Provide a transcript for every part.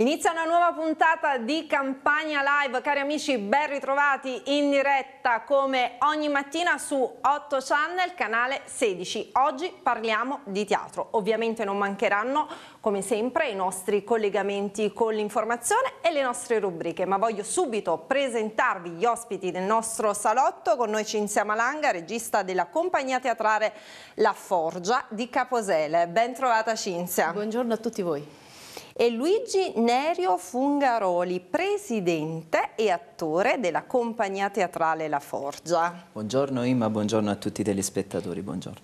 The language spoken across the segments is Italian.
Inizia una nuova puntata di Campagna Live, cari amici ben ritrovati in diretta come ogni mattina su 8 Channel, canale 16. Oggi parliamo di teatro, ovviamente non mancheranno come sempre i nostri collegamenti con l'informazione e le nostre rubriche, ma voglio subito presentarvi gli ospiti del nostro salotto, con noi Cinzia Malanga, regista della compagnia teatrale La Forgia di Caposele. Ben trovata Cinzia. Buongiorno a tutti voi e Luigi Nerio Fungaroli, presidente e attore della compagnia teatrale La Forgia. Buongiorno Ima, buongiorno a tutti i telespettatori, buongiorno.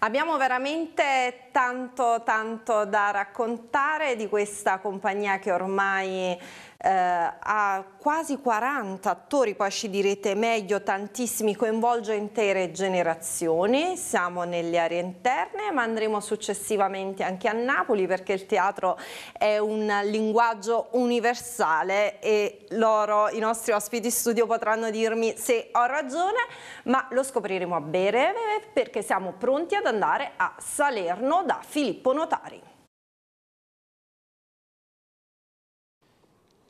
Abbiamo veramente tanto tanto da raccontare di questa compagnia che ormai eh, ha quasi 40 attori, poi ci direte meglio, tantissimi, coinvolge intere generazioni, siamo nelle aree interne ma andremo successivamente anche a Napoli perché il teatro è un linguaggio universale e loro, i nostri ospiti studio potranno dirmi se ho ragione, ma lo scopriremo a breve perché siamo pronti ad andare a Salerno da Filippo Notari.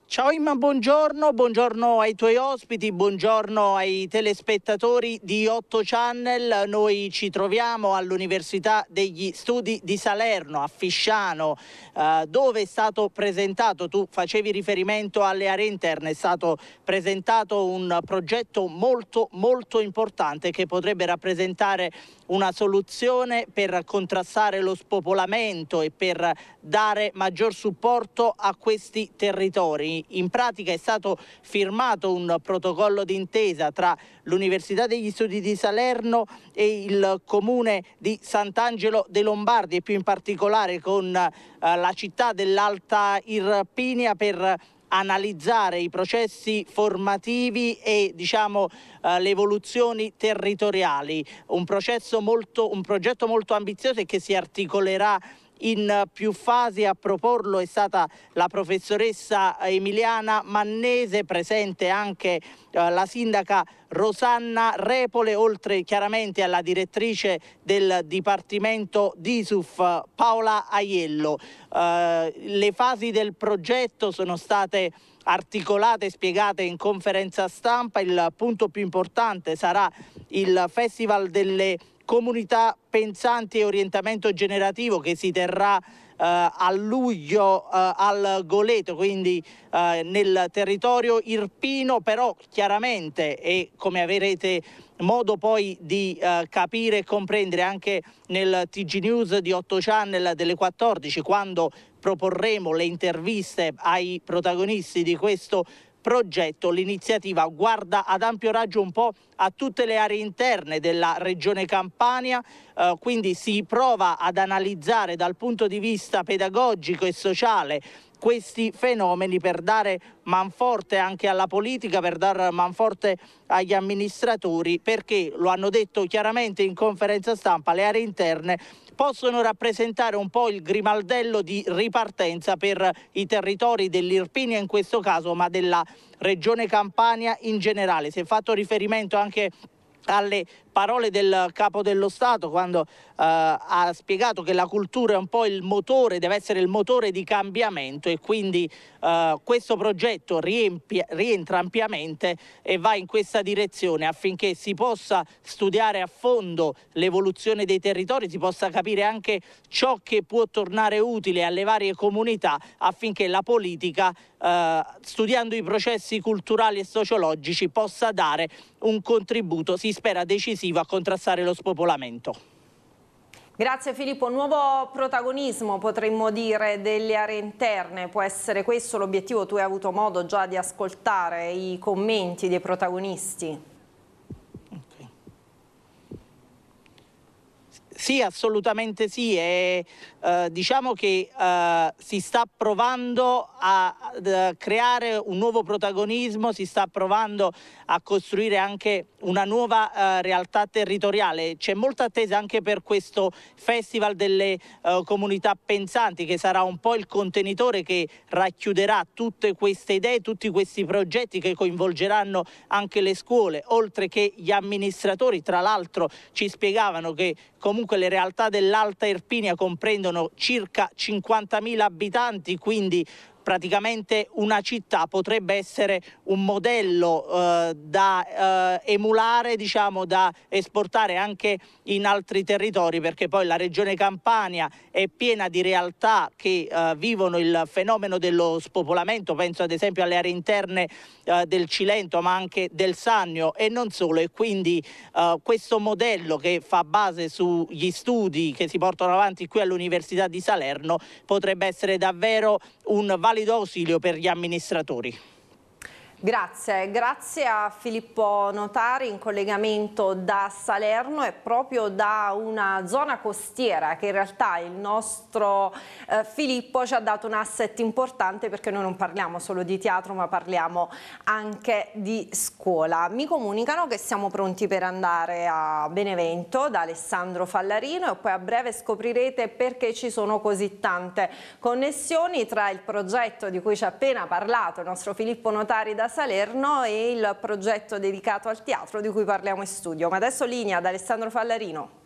Ciao Imma, buongiorno, buongiorno ai tuoi ospiti, buongiorno ai telespettatori di 8 Channel. Noi ci troviamo all'Università degli Studi di Salerno, a Fisciano, eh, dove è stato presentato, tu facevi riferimento alle aree interne, è stato presentato un progetto molto molto importante che potrebbe rappresentare una soluzione per contrastare lo spopolamento e per dare maggior supporto a questi territori in pratica è stato firmato un protocollo d'intesa tra l'Università degli Studi di Salerno e il comune di Sant'Angelo dei Lombardi e più in particolare con eh, la città dell'Alta Irpinia per analizzare i processi formativi e diciamo, eh, le evoluzioni territoriali. Un, molto, un progetto molto ambizioso e che si articolerà in eh, più fasi a proporlo è stata la professoressa Emiliana Mannese, presente anche eh, la sindaca Rosanna Repole, oltre chiaramente alla direttrice del Dipartimento DISUF Paola Aiello. Eh, le fasi del progetto sono state articolate e spiegate in conferenza stampa. Il punto più importante sarà il Festival delle comunità pensanti e orientamento generativo che si terrà Uh, a luglio uh, al Goleto, quindi uh, nel territorio irpino, però chiaramente e come avrete modo poi di capire e comprendere anche nel TG News di 8 Channel delle 14 quando proporremo le interviste ai protagonisti di questo progetto. L'iniziativa guarda ad ampio raggio un po' a tutte le aree interne della regione Campania, eh, quindi si prova ad analizzare dal punto di vista pedagogico e sociale questi fenomeni per dare manforte anche alla politica, per dare manforte agli amministratori, perché lo hanno detto chiaramente in conferenza stampa, le aree interne possono rappresentare un po' il grimaldello di ripartenza per i territori dell'Irpinia in questo caso, ma della regione Campania in generale. Si è fatto riferimento anche alle parole del capo dello Stato quando eh, ha spiegato che la cultura è un po' il motore, deve essere il motore di cambiamento e quindi eh, questo progetto riempie, rientra ampiamente e va in questa direzione affinché si possa studiare a fondo l'evoluzione dei territori, si possa capire anche ciò che può tornare utile alle varie comunità affinché la politica eh, studiando i processi culturali e sociologici possa dare un contributo, si spera decisivo incisivo a contrastare lo spopolamento. Grazie Filippo, nuovo protagonismo potremmo dire delle aree interne, può essere questo l'obiettivo, tu hai avuto modo già di ascoltare i commenti dei protagonisti. Sì, assolutamente sì, e, eh, diciamo che eh, si sta provando a, a eh, creare un nuovo protagonismo, si sta provando a costruire anche una nuova eh, realtà territoriale. C'è molta attesa anche per questo Festival delle eh, Comunità Pensanti che sarà un po' il contenitore che racchiuderà tutte queste idee, tutti questi progetti che coinvolgeranno anche le scuole, oltre che gli amministratori. Tra l'altro ci spiegavano che comunque le realtà dell'Alta Erpinia comprendono circa 50.000 abitanti, quindi praticamente una città potrebbe essere un modello eh, da eh, emulare, diciamo, da esportare anche in altri territori, perché poi la regione Campania è piena di realtà che eh, vivono il fenomeno dello spopolamento, penso ad esempio alle aree interne eh, del Cilento, ma anche del Sannio e non solo, e quindi eh, questo modello che fa base sugli studi che si portano avanti qui all'Università di Salerno potrebbe essere davvero un valore valido ausilio per gli amministratori? Grazie, grazie a Filippo Notari in collegamento da Salerno e proprio da una zona costiera che in realtà il nostro eh, Filippo ci ha dato un asset importante perché noi non parliamo solo di teatro ma parliamo anche di scuola. Mi comunicano che siamo pronti per andare a Benevento da Alessandro Fallarino e poi a breve scoprirete perché ci sono così tante connessioni tra il progetto di cui ci ha appena parlato il nostro Filippo Notari da Salerno Salerno e il progetto dedicato al teatro di cui parliamo in studio. Ma adesso linea ad Alessandro Fallarino.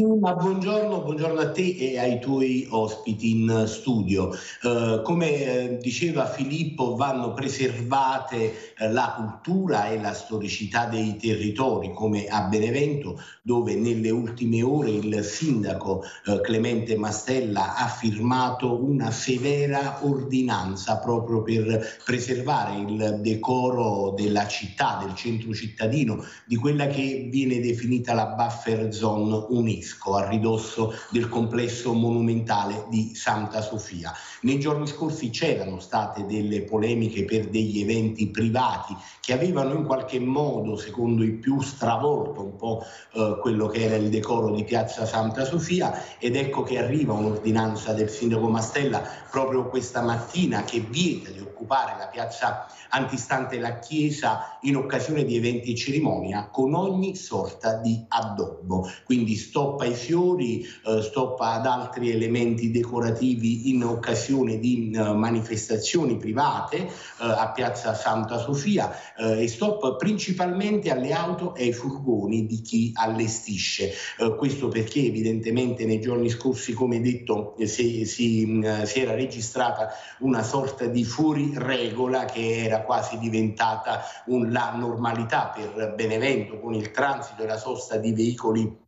Ciuma, buongiorno, buongiorno, a te e ai tuoi ospiti in studio. Eh, come eh, diceva Filippo, vanno preservate eh, la cultura e la storicità dei territori, come a Benevento, dove nelle ultime ore il sindaco eh, Clemente Mastella ha firmato una severa ordinanza proprio per preservare il decoro della città, del centro cittadino, di quella che viene definita la buffer zone unica. Francesco, a ridosso del complesso monumentale di Santa Sofia. Nei giorni scorsi c'erano state delle polemiche per degli eventi privati che avevano in qualche modo, secondo i più, stravolto un po' eh, quello che era il decoro di Piazza Santa Sofia ed ecco che arriva un'ordinanza del sindaco Mastella proprio questa mattina che vieta di occupare la piazza antistante la chiesa in occasione di eventi e cerimonia con ogni sorta di addobbo. Quindi stop stoppa ai fiori, eh, stoppa ad altri elementi decorativi in occasione di eh, manifestazioni private eh, a Piazza Santa Sofia e stop principalmente alle auto e ai furgoni di chi allestisce. questo perché evidentemente nei giorni scorsi, come detto, si, si, mm, si era registrata una sorta di fuori regola che era quasi diventata un, la normalità per Benevento con il transito e la sosta di veicoli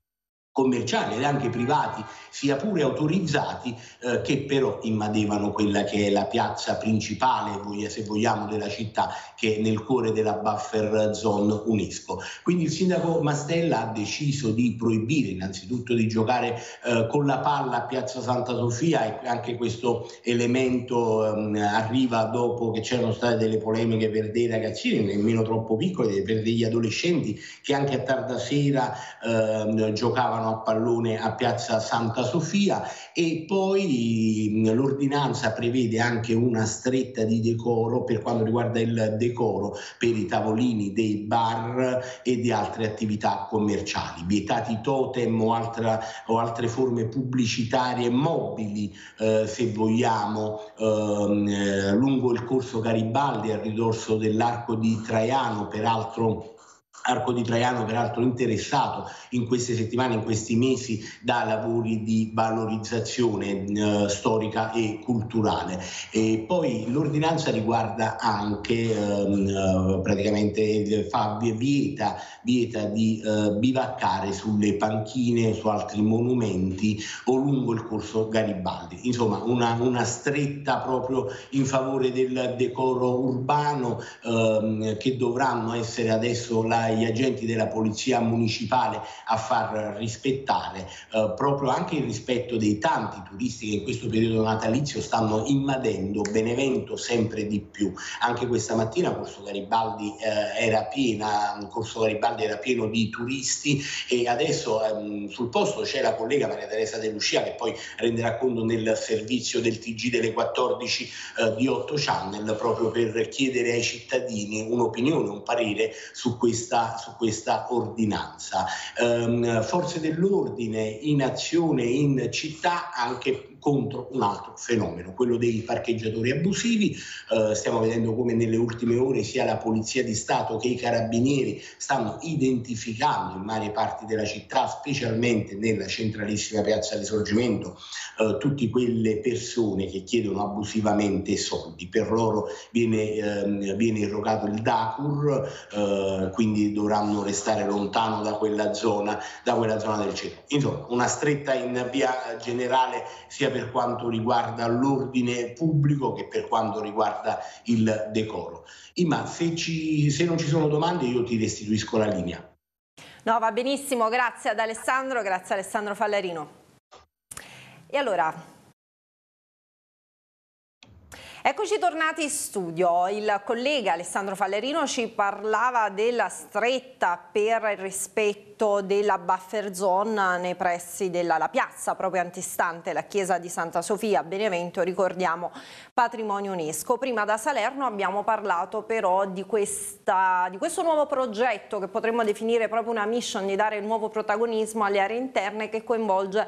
commerciali ed anche privati, sia pure autorizzati, eh, che però invadevano quella che è la piazza principale, se vogliamo, della città, che è nel cuore della buffer zone UNESCO. Quindi il sindaco Mastella ha deciso di proibire innanzitutto di giocare eh, con la palla a Piazza Santa Sofia e anche questo elemento ehm, arriva dopo che c'erano state delle polemiche per dei ragazzini, nemmeno troppo piccoli, per degli adolescenti che anche a tarda sera eh, giocavano giocavano a pallone a Piazza Santa Sofia e poi l'ordinanza prevede anche una stretta di decoro per quanto riguarda il decoro per i tavolini dei bar e di altre attività commerciali, vietati totem o, altra, o altre forme pubblicitarie mobili eh, se vogliamo ehm, eh, lungo il corso Garibaldi a ridosso dell'arco di Traiano, peraltro Arco di Traiano peraltro interessato in queste settimane, in questi mesi da lavori di valorizzazione eh, storica e culturale. E poi l'ordinanza riguarda anche ehm, eh, praticamente fa, vieta, vieta di eh, bivaccare sulle panchine su altri monumenti o lungo il corso Garibaldi. Insomma una, una stretta proprio in favore del decoro urbano ehm, che dovranno essere adesso la dagli agenti della polizia municipale a far rispettare, eh, proprio anche il rispetto dei tanti turisti che in questo periodo natalizio stanno invadendo Benevento sempre di più. Anche questa mattina Corso Garibaldi, eh, era, piena, Corso Garibaldi era pieno di turisti e adesso ehm, sul posto c'è la collega Maria Teresa De Lucia che poi renderà conto nel servizio del TG delle 14 eh, di 8 Channel proprio per chiedere ai cittadini un'opinione, un parere su questa vota su questa ordinanza. Ehm, forze dell'ordine in azione in città anche contro un altro fenomeno, quello dei parcheggiatori abusivi. Eh, stiamo vedendo come nelle ultime ore sia la Polizia di Stato che i Carabinieri stanno identificando in varie parti della città, specialmente nella centralissima piazza Risorgimento, eh, tutte quelle persone che chiedono abusivamente soldi. Per loro viene, ehm, viene irrogato il DACUR, eh, quindi dovranno restare lontano da quella zona, da quella zona del centro. Insomma, una stretta in via generale sia per quanto riguarda l'ordine pubblico che per quanto riguarda il decoro. Ima, se, ci, se non ci sono domande io ti restituisco la linea. No, va benissimo, grazie ad Alessandro, grazie ad Alessandro Fallarino. E allora, Eccoci tornati in studio, il collega Alessandro Fallerino ci parlava della stretta per il rispetto della buffer zone nei pressi della piazza proprio antistante la chiesa di Santa Sofia a Benevento, ricordiamo patrimonio UNESCO. Prima da Salerno abbiamo parlato però di, questa, di questo nuovo progetto che potremmo definire proprio una mission di dare nuovo protagonismo alle aree interne che coinvolge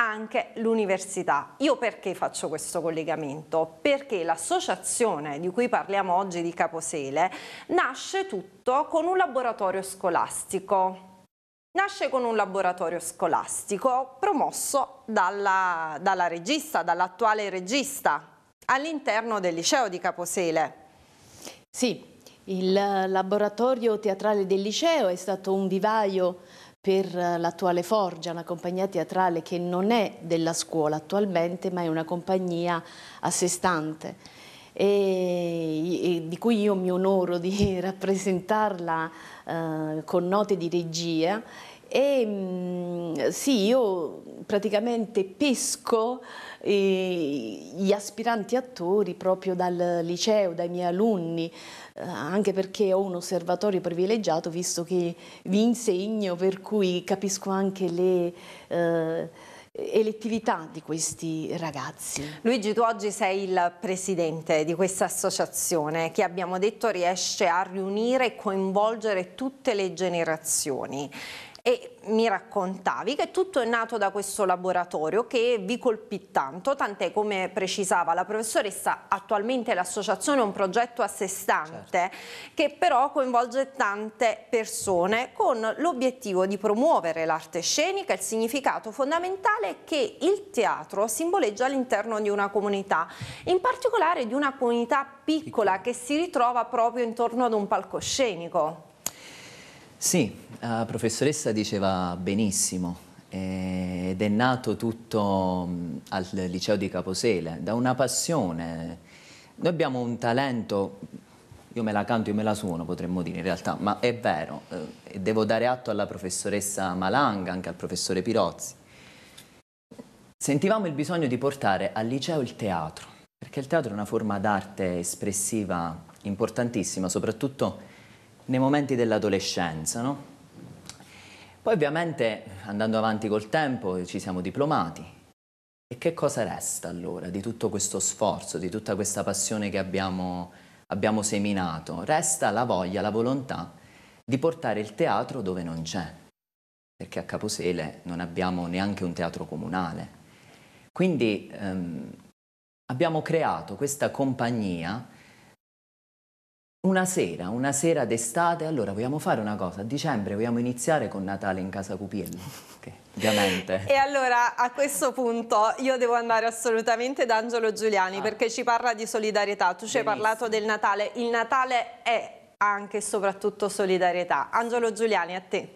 anche l'università. Io perché faccio questo collegamento? Perché l'associazione di cui parliamo oggi di Caposele nasce tutto con un laboratorio scolastico. Nasce con un laboratorio scolastico promosso dalla, dalla regista, dall'attuale regista, all'interno del liceo di Caposele. Sì, il laboratorio teatrale del liceo è stato un vivaio per l'attuale Forgia, una compagnia teatrale che non è della scuola attualmente ma è una compagnia a sé stante e, e di cui io mi onoro di rappresentarla eh, con note di regia e mm, sì, io praticamente pesco eh, gli aspiranti attori proprio dal liceo, dai miei alunni, eh, anche perché ho un osservatorio privilegiato visto che vi insegno, per cui capisco anche le... Eh, elettività di questi ragazzi. Luigi, tu oggi sei il presidente di questa associazione che abbiamo detto riesce a riunire e coinvolgere tutte le generazioni. E mi raccontavi che tutto è nato da questo laboratorio che vi colpì tanto, tant'è come precisava la professoressa, attualmente l'associazione è un progetto a sé stante certo. che però coinvolge tante persone con l'obiettivo di promuovere l'arte scenica, il significato fondamentale è che il teatro simboleggia all'interno di una comunità, in particolare di una comunità piccola che si ritrova proprio intorno ad un palcoscenico. Sì, la professoressa diceva benissimo eh, ed è nato tutto mm, al liceo di Caposele da una passione. Noi abbiamo un talento, io me la canto, io me la suono potremmo dire in realtà, ma è vero, eh, e devo dare atto alla professoressa Malanga, anche al professore Pirozzi. Sentivamo il bisogno di portare al liceo il teatro, perché il teatro è una forma d'arte espressiva importantissima, soprattutto nei momenti dell'adolescenza. No? Poi ovviamente andando avanti col tempo ci siamo diplomati. E che cosa resta allora di tutto questo sforzo, di tutta questa passione che abbiamo, abbiamo seminato? Resta la voglia, la volontà di portare il teatro dove non c'è, perché a Caposele non abbiamo neanche un teatro comunale. Quindi ehm, abbiamo creato questa compagnia una sera, una sera d'estate, allora vogliamo fare una cosa, a dicembre vogliamo iniziare con Natale in casa Cupiello, okay, ovviamente. E allora a questo punto io devo andare assolutamente da Angelo Giuliani ah. perché ci parla di solidarietà, tu ci hai parlato del Natale, il Natale è anche e soprattutto solidarietà. Angelo Giuliani, a te.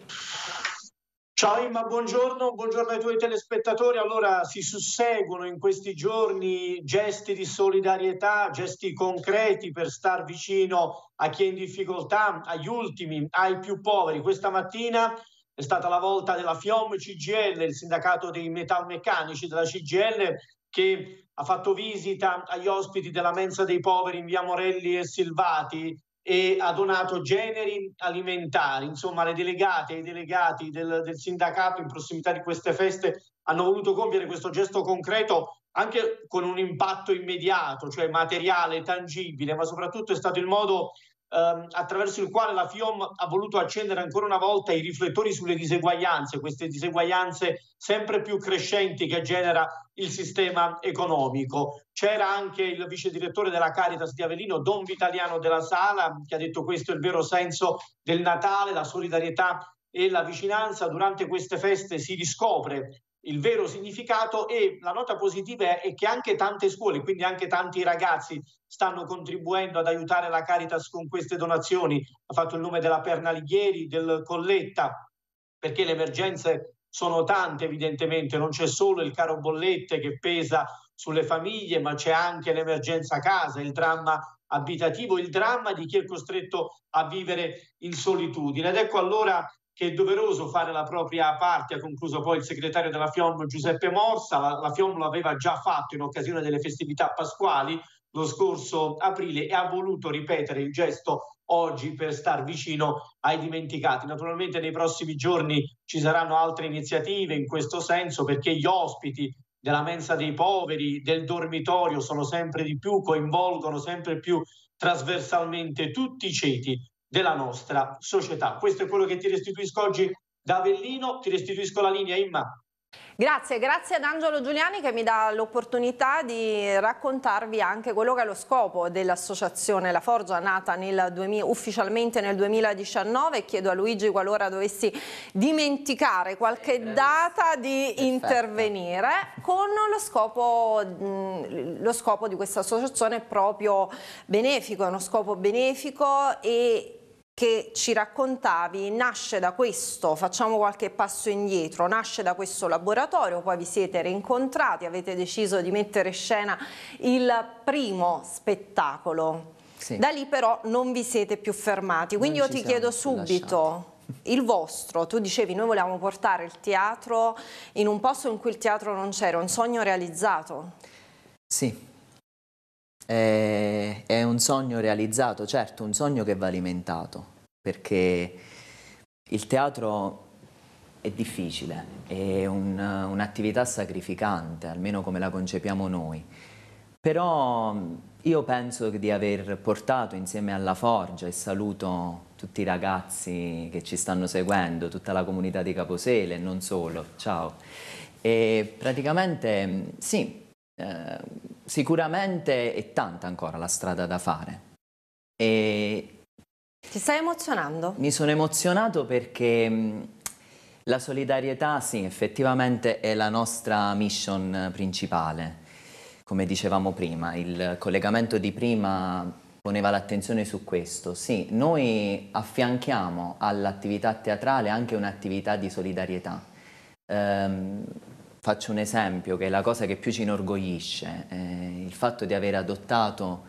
Ciao Imma, buongiorno, buongiorno ai tuoi telespettatori. Allora si susseguono in questi giorni gesti di solidarietà, gesti concreti per star vicino a chi è in difficoltà, agli ultimi, ai più poveri. Questa mattina è stata la volta della FIOM CGL, il sindacato dei metalmeccanici della CGL, che ha fatto visita agli ospiti della mensa dei poveri in via Morelli e Silvati e ha donato generi alimentari, insomma le delegate e i delegati del, del sindacato in prossimità di queste feste hanno voluto compiere questo gesto concreto anche con un impatto immediato, cioè materiale, tangibile, ma soprattutto è stato il modo ehm, attraverso il quale la FIOM ha voluto accendere ancora una volta i riflettori sulle diseguaglianze, queste diseguaglianze sempre più crescenti che genera il sistema economico. C'era anche il vice direttore della Caritas di Avellino, Don Vitaliano della Sala, che ha detto questo è il vero senso del Natale, la solidarietà e la vicinanza durante queste feste si riscopre il vero significato e la nota positiva è che anche tante scuole, quindi anche tanti ragazzi stanno contribuendo ad aiutare la Caritas con queste donazioni. Ha fatto il nome della Perna Pernaliglieri, del Colletta, perché le emergenze sono tante evidentemente, non c'è solo il caro bollette che pesa sulle famiglie, ma c'è anche l'emergenza casa, il dramma abitativo, il dramma di chi è costretto a vivere in solitudine. Ed ecco allora che è doveroso fare la propria parte, ha concluso poi il segretario della FIOM Giuseppe Morsa, la, la FIOM lo aveva già fatto in occasione delle festività pasquali lo scorso aprile e ha voluto ripetere il gesto oggi per star vicino ai dimenticati. Naturalmente nei prossimi giorni ci saranno altre iniziative in questo senso perché gli ospiti della mensa dei poveri, del dormitorio sono sempre di più, coinvolgono sempre più trasversalmente tutti i ceti della nostra società. Questo è quello che ti restituisco oggi da Avellino, ti restituisco la linea Imma Grazie, grazie ad Angelo Giuliani che mi dà l'opportunità di raccontarvi anche quello che è lo scopo dell'associazione La Forgia nata nel 2000, ufficialmente nel 2019. Chiedo a Luigi qualora dovessi dimenticare qualche eh, data di Perfetto. intervenire con lo scopo, lo scopo di questa associazione proprio benefico, è uno scopo benefico e che ci raccontavi nasce da questo, facciamo qualche passo indietro, nasce da questo laboratorio, poi vi siete rincontrati, avete deciso di mettere in scena il primo spettacolo. Sì. Da lì però non vi siete più fermati, quindi io ti chiedo subito... Lasciati il vostro, tu dicevi noi volevamo portare il teatro in un posto in cui il teatro non c'era, un sogno realizzato. Sì, è, è un sogno realizzato, certo, un sogno che va alimentato, perché il teatro è difficile, è un, un'attività sacrificante, almeno come la concepiamo noi. Però mm, io penso di aver portato insieme alla Forgia e saluto tutti i ragazzi che ci stanno seguendo, tutta la comunità di Caposele e non solo, ciao. E praticamente mm, sì, Ehm, sicuramente è tanta ancora la strada da fare. E Ti stai emozionando? Mi sono emozionato perché la solidarietà, sì, effettivamente è la nostra mission principale. Come dicevamo prima, il collegamento di prima poneva l'attenzione su questo. Sì, noi affianchiamo all'attività teatrale anche un'attività di solidarietà. Ehm, Faccio un esempio che è la cosa che più ci inorgoglisce, eh, il fatto di aver adottato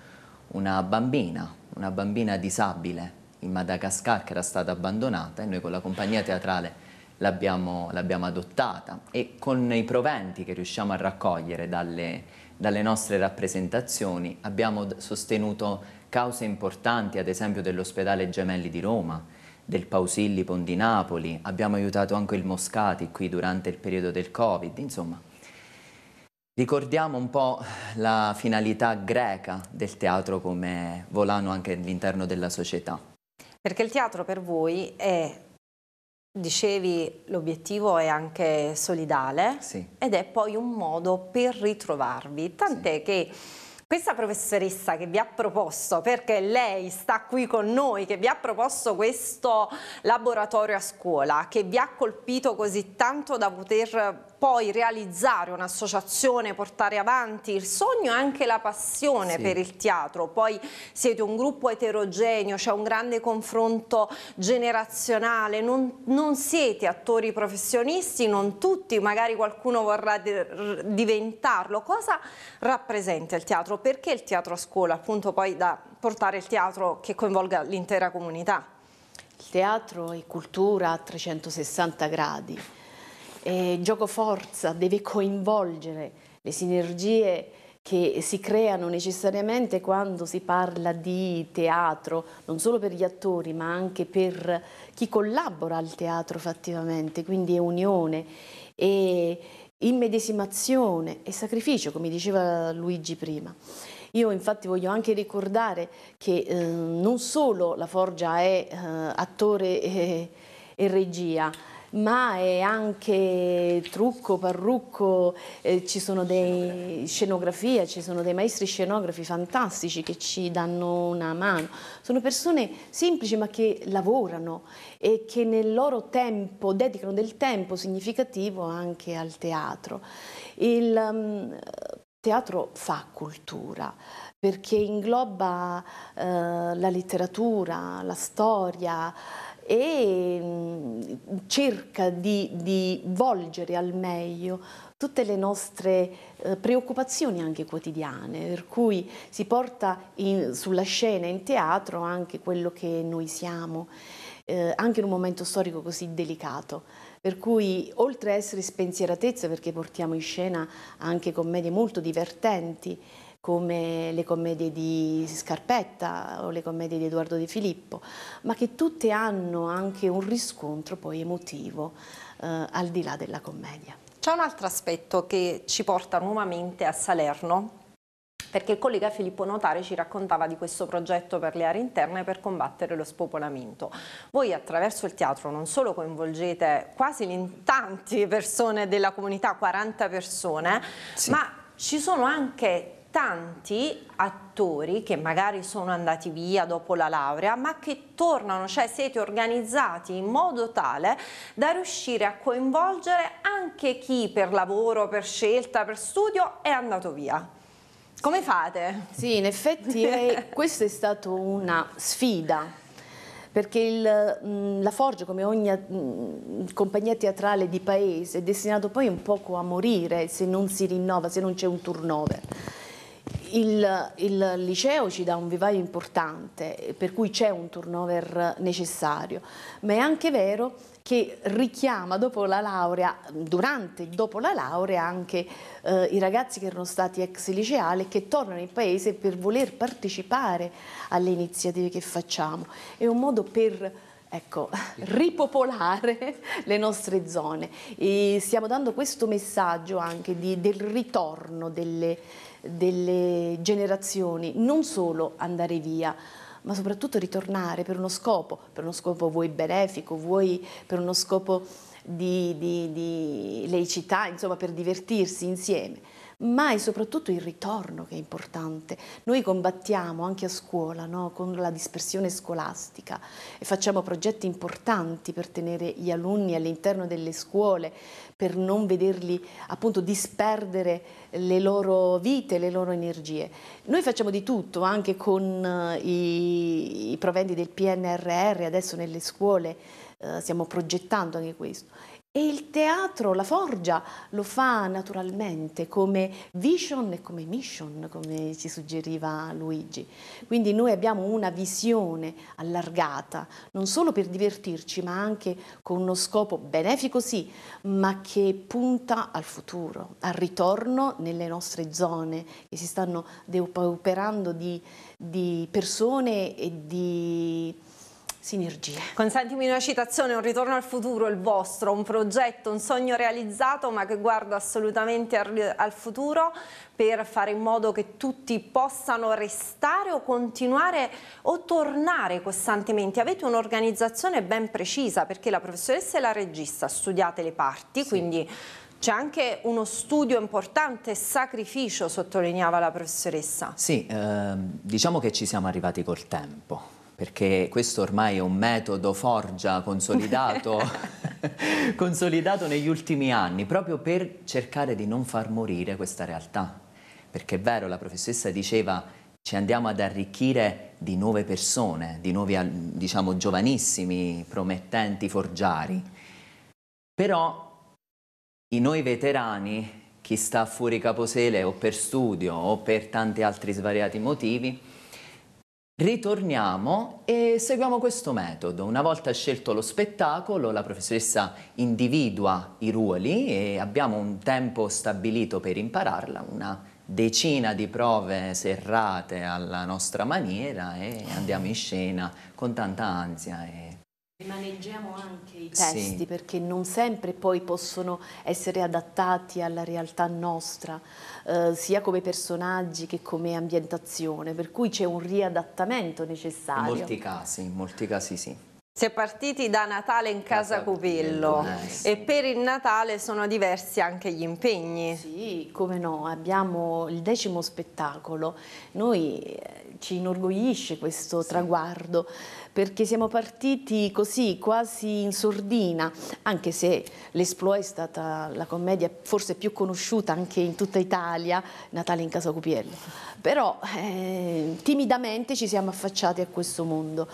una bambina, una bambina disabile in Madagascar che era stata abbandonata e noi con la compagnia teatrale l'abbiamo, adottata e con i proventi che riusciamo a raccogliere dalle, dalle nostre rappresentazioni abbiamo sostenuto cause importanti, ad esempio dell'ospedale Gemelli di Roma, del Pausillipo di Napoli, abbiamo aiutato anche il Moscati qui durante il periodo del Covid, insomma. Ricordiamo un po' la finalità greca del teatro come volano anche all'interno della società. Perché il teatro per voi è Dicevi l'obiettivo è anche solidale sì. ed è poi un modo per ritrovarvi, tant'è sì. che questa professoressa che vi ha proposto, perché lei sta qui con noi, che vi ha proposto questo laboratorio a scuola, che vi ha colpito così tanto da poter poi realizzare un'associazione, portare avanti il sogno e anche la passione sì. per il teatro. Poi siete un gruppo eterogeneo, c'è cioè un grande confronto generazionale, non, non siete attori professionisti, non tutti, magari qualcuno vorrà diventarlo. Cosa rappresenta il teatro? Perché il teatro a scuola? Appunto poi da portare il teatro che coinvolga l'intera comunità. Il teatro è cultura a 360 gradi eh, gioco forza, deve coinvolgere le sinergie che si creano necessariamente quando si parla di teatro, non solo per gli attori ma anche per chi collabora al teatro fattivamente, quindi è unione e immedesimazione e sacrificio, come diceva Luigi prima. Io infatti voglio anche ricordare che eh, non solo la Forgia è eh, attore e, e regia, ma è anche trucco, parrucco, eh, ci sono dei scenografia, ci sono dei maestri scenografi fantastici che ci danno una mano. Sono persone semplici ma che lavorano e che nel loro tempo dedicano del tempo significativo anche al teatro. Il um, teatro fa cultura perché ingloba eh, la letteratura, la storia, e mm, cerca di, di, volgere al meglio tutte le nostre eh, preoccupazioni anche quotidiane, per cui si porta in, sulla scena, in teatro, anche quello che noi siamo, eh, anche in un momento storico così delicato. Per cui, oltre a essere spensieratezza, perché portiamo in scena anche commedie molto divertenti, come le commedie di Scarpetta o le commedie di Edoardo De Filippo, ma che tutte hanno anche un riscontro poi emotivo eh, al di là della commedia. C'è un altro aspetto che ci porta nuovamente a Salerno, perché il collega Filippo Notare ci raccontava di questo progetto per le aree interne per combattere lo spopolamento. Voi attraverso il teatro non solo coinvolgete quasi tante persone della comunità, 40 persone, sì. ma ci sono anche tanti attori che magari sono andati via dopo la laurea ma che tornano, cioè siete organizzati in modo tale da riuscire a coinvolgere anche chi per lavoro, per scelta, per studio è andato via. Come fate? Sì, in effetti è, questa è stata una sfida perché il, mm, la Forge, come ogni mm, compagnia teatrale di paese, è destinato poi un poco a morire se non si rinnova, se non c'è un turnover il, il, liceo ci dà un vivaio importante, eh, per cui c'è un turnover necessario, ma è anche vero che richiama dopo la laurea, durante e dopo la laurea anche eh, i ragazzi che erano stati ex liceali che tornano in paese per voler partecipare alle iniziative che facciamo. È un modo per ecco, ripopolare le nostre zone. E stiamo dando questo messaggio anche di, del ritorno delle delle generazioni non solo andare via, ma soprattutto ritornare per uno scopo, per uno scopo vuoi benefico, vuoi per uno scopo di, di, di laicità, insomma per divertirsi insieme ma è soprattutto il ritorno che è importante. Noi combattiamo anche a scuola no? con la dispersione scolastica e facciamo progetti importanti per tenere gli alunni all'interno delle scuole, per non vederli appunto disperdere le loro vite, le loro energie. Noi facciamo di tutto anche con eh, i, i provendi del PNRR, adesso nelle scuole eh, stiamo progettando anche questo e il teatro, la forgia, lo fa naturalmente come vision e come mission, come ci suggeriva Luigi. Quindi noi abbiamo una visione allargata, non solo per divertirci, ma anche con uno scopo benefico sì, ma che punta al futuro, al ritorno nelle nostre zone che si stanno depauperando di, di persone e di sinergie. Consentimi una citazione, un ritorno al futuro, il vostro, un progetto, un sogno realizzato ma che guarda assolutamente al, futuro per fare in modo che tutti possano restare o continuare o tornare costantemente. Avete un'organizzazione ben precisa perché la professoressa e la regista studiate le parti, sì. quindi c'è anche uno studio importante, sacrificio, sottolineava la professoressa. Sì, eh, diciamo che ci siamo arrivati col tempo perché questo ormai è un metodo forgia consolidato, consolidato negli ultimi anni, proprio per cercare di non far morire questa realtà. Perché è vero, la professoressa diceva ci andiamo ad arricchire di nuove persone, di nuovi, diciamo, giovanissimi, promettenti forgiari. Però i noi veterani, chi sta fuori caposele o per studio o per tanti altri svariati motivi, Ritorniamo e seguiamo questo metodo. Una volta scelto lo spettacolo, la professoressa individua i ruoli e abbiamo un tempo stabilito per impararla, una decina di prove serrate alla nostra maniera e andiamo in scena con tanta ansia e Maneggiamo anche i testi sì. perché non sempre poi possono essere adattati alla realtà nostra, eh, sia come personaggi che come ambientazione, per cui c'è un riadattamento necessario. In molti casi, in molti casi sì. Si è partiti da Natale in casa, casa Cupello eh, e per il Natale sono diversi anche gli impegni. Sì, come no, abbiamo il decimo spettacolo, noi eh, ci inorgoglisce questo sì. traguardo perché siamo partiti così, quasi in sordina, anche se l'Esploit è stata la commedia forse più conosciuta anche in tutta Italia, Natale in Casa Cupiello. Però eh, timidamente ci siamo affacciati a questo mondo.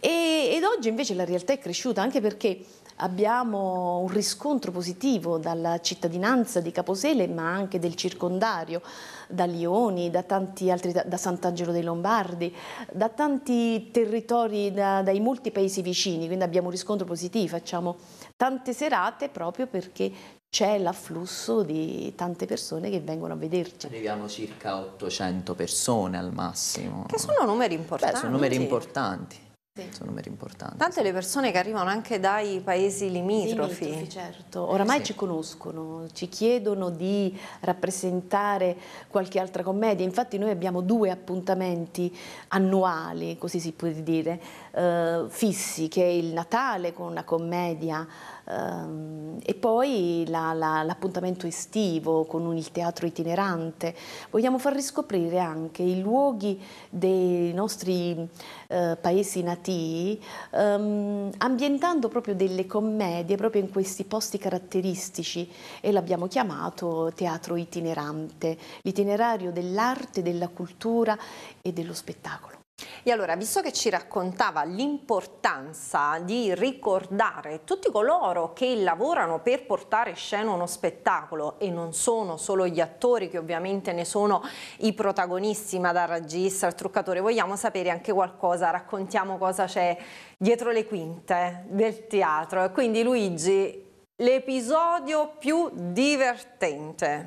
E, ed oggi invece la realtà è cresciuta anche perché abbiamo un riscontro positivo dalla cittadinanza di Caposele ma anche del circondario, da Lioni, da, altri, da Sant'Angelo dei Lombardi, da tanti territori, da, dai molti paesi vicini, quindi abbiamo un riscontro positivo, facciamo tante serate proprio perché c'è l'afflusso di tante persone che vengono a vederci. Arriviamo circa 800 persone al massimo. Che sono numeri importanti. Beh, sono numeri importanti. Sì. Sono numeri importanti. Tante le persone che arrivano anche dai paesi limitrofi. limitrofi certo, oramai sì. ci conoscono, ci chiedono di rappresentare qualche altra commedia. Infatti noi abbiamo due appuntamenti annuali, così si può dire, eh, fissi, che è il Natale con una commedia Ehm, e poi l'appuntamento la, la, estivo con il teatro itinerante. Vogliamo far riscoprire anche i luoghi dei nostri eh, paesi nativi, ehm, ambientando proprio delle commedie proprio in questi posti caratteristici e l'abbiamo chiamato teatro itinerante, l'itinerario dell'arte, della cultura e dello spettacolo. E allora, visto che ci raccontava l'importanza di ricordare tutti coloro che lavorano per portare in scena uno spettacolo e non sono solo gli attori che ovviamente ne sono i protagonisti, ma dal regista al truccatore, vogliamo sapere anche qualcosa, raccontiamo cosa c'è dietro le quinte del teatro. Quindi Luigi, l'episodio più divertente.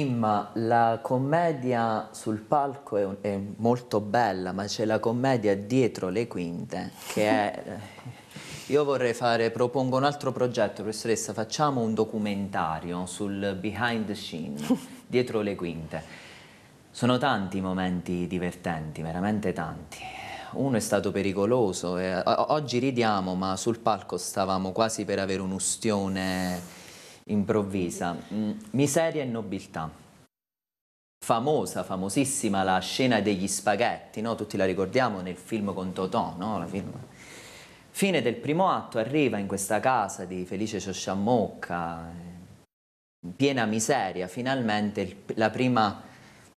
Imma, la commedia sul palco è, è molto bella, ma c'è la commedia dietro le quinte che è... Io vorrei fare, propongo un altro progetto, professoressa, facciamo un documentario sul behind the scene, dietro le quinte. Sono tanti i momenti divertenti, veramente tanti. Uno è stato pericoloso, e, oggi ridiamo, ma sul palco stavamo quasi per avere un ustione improvvisa. Mm, miseria e nobiltà. Famosa, famosissima la scena degli spaghetti, no? tutti la ricordiamo nel film con Totò, no? film. Fine del primo atto arriva in questa casa di Felice Ciosciamocca, in piena miseria, finalmente la prima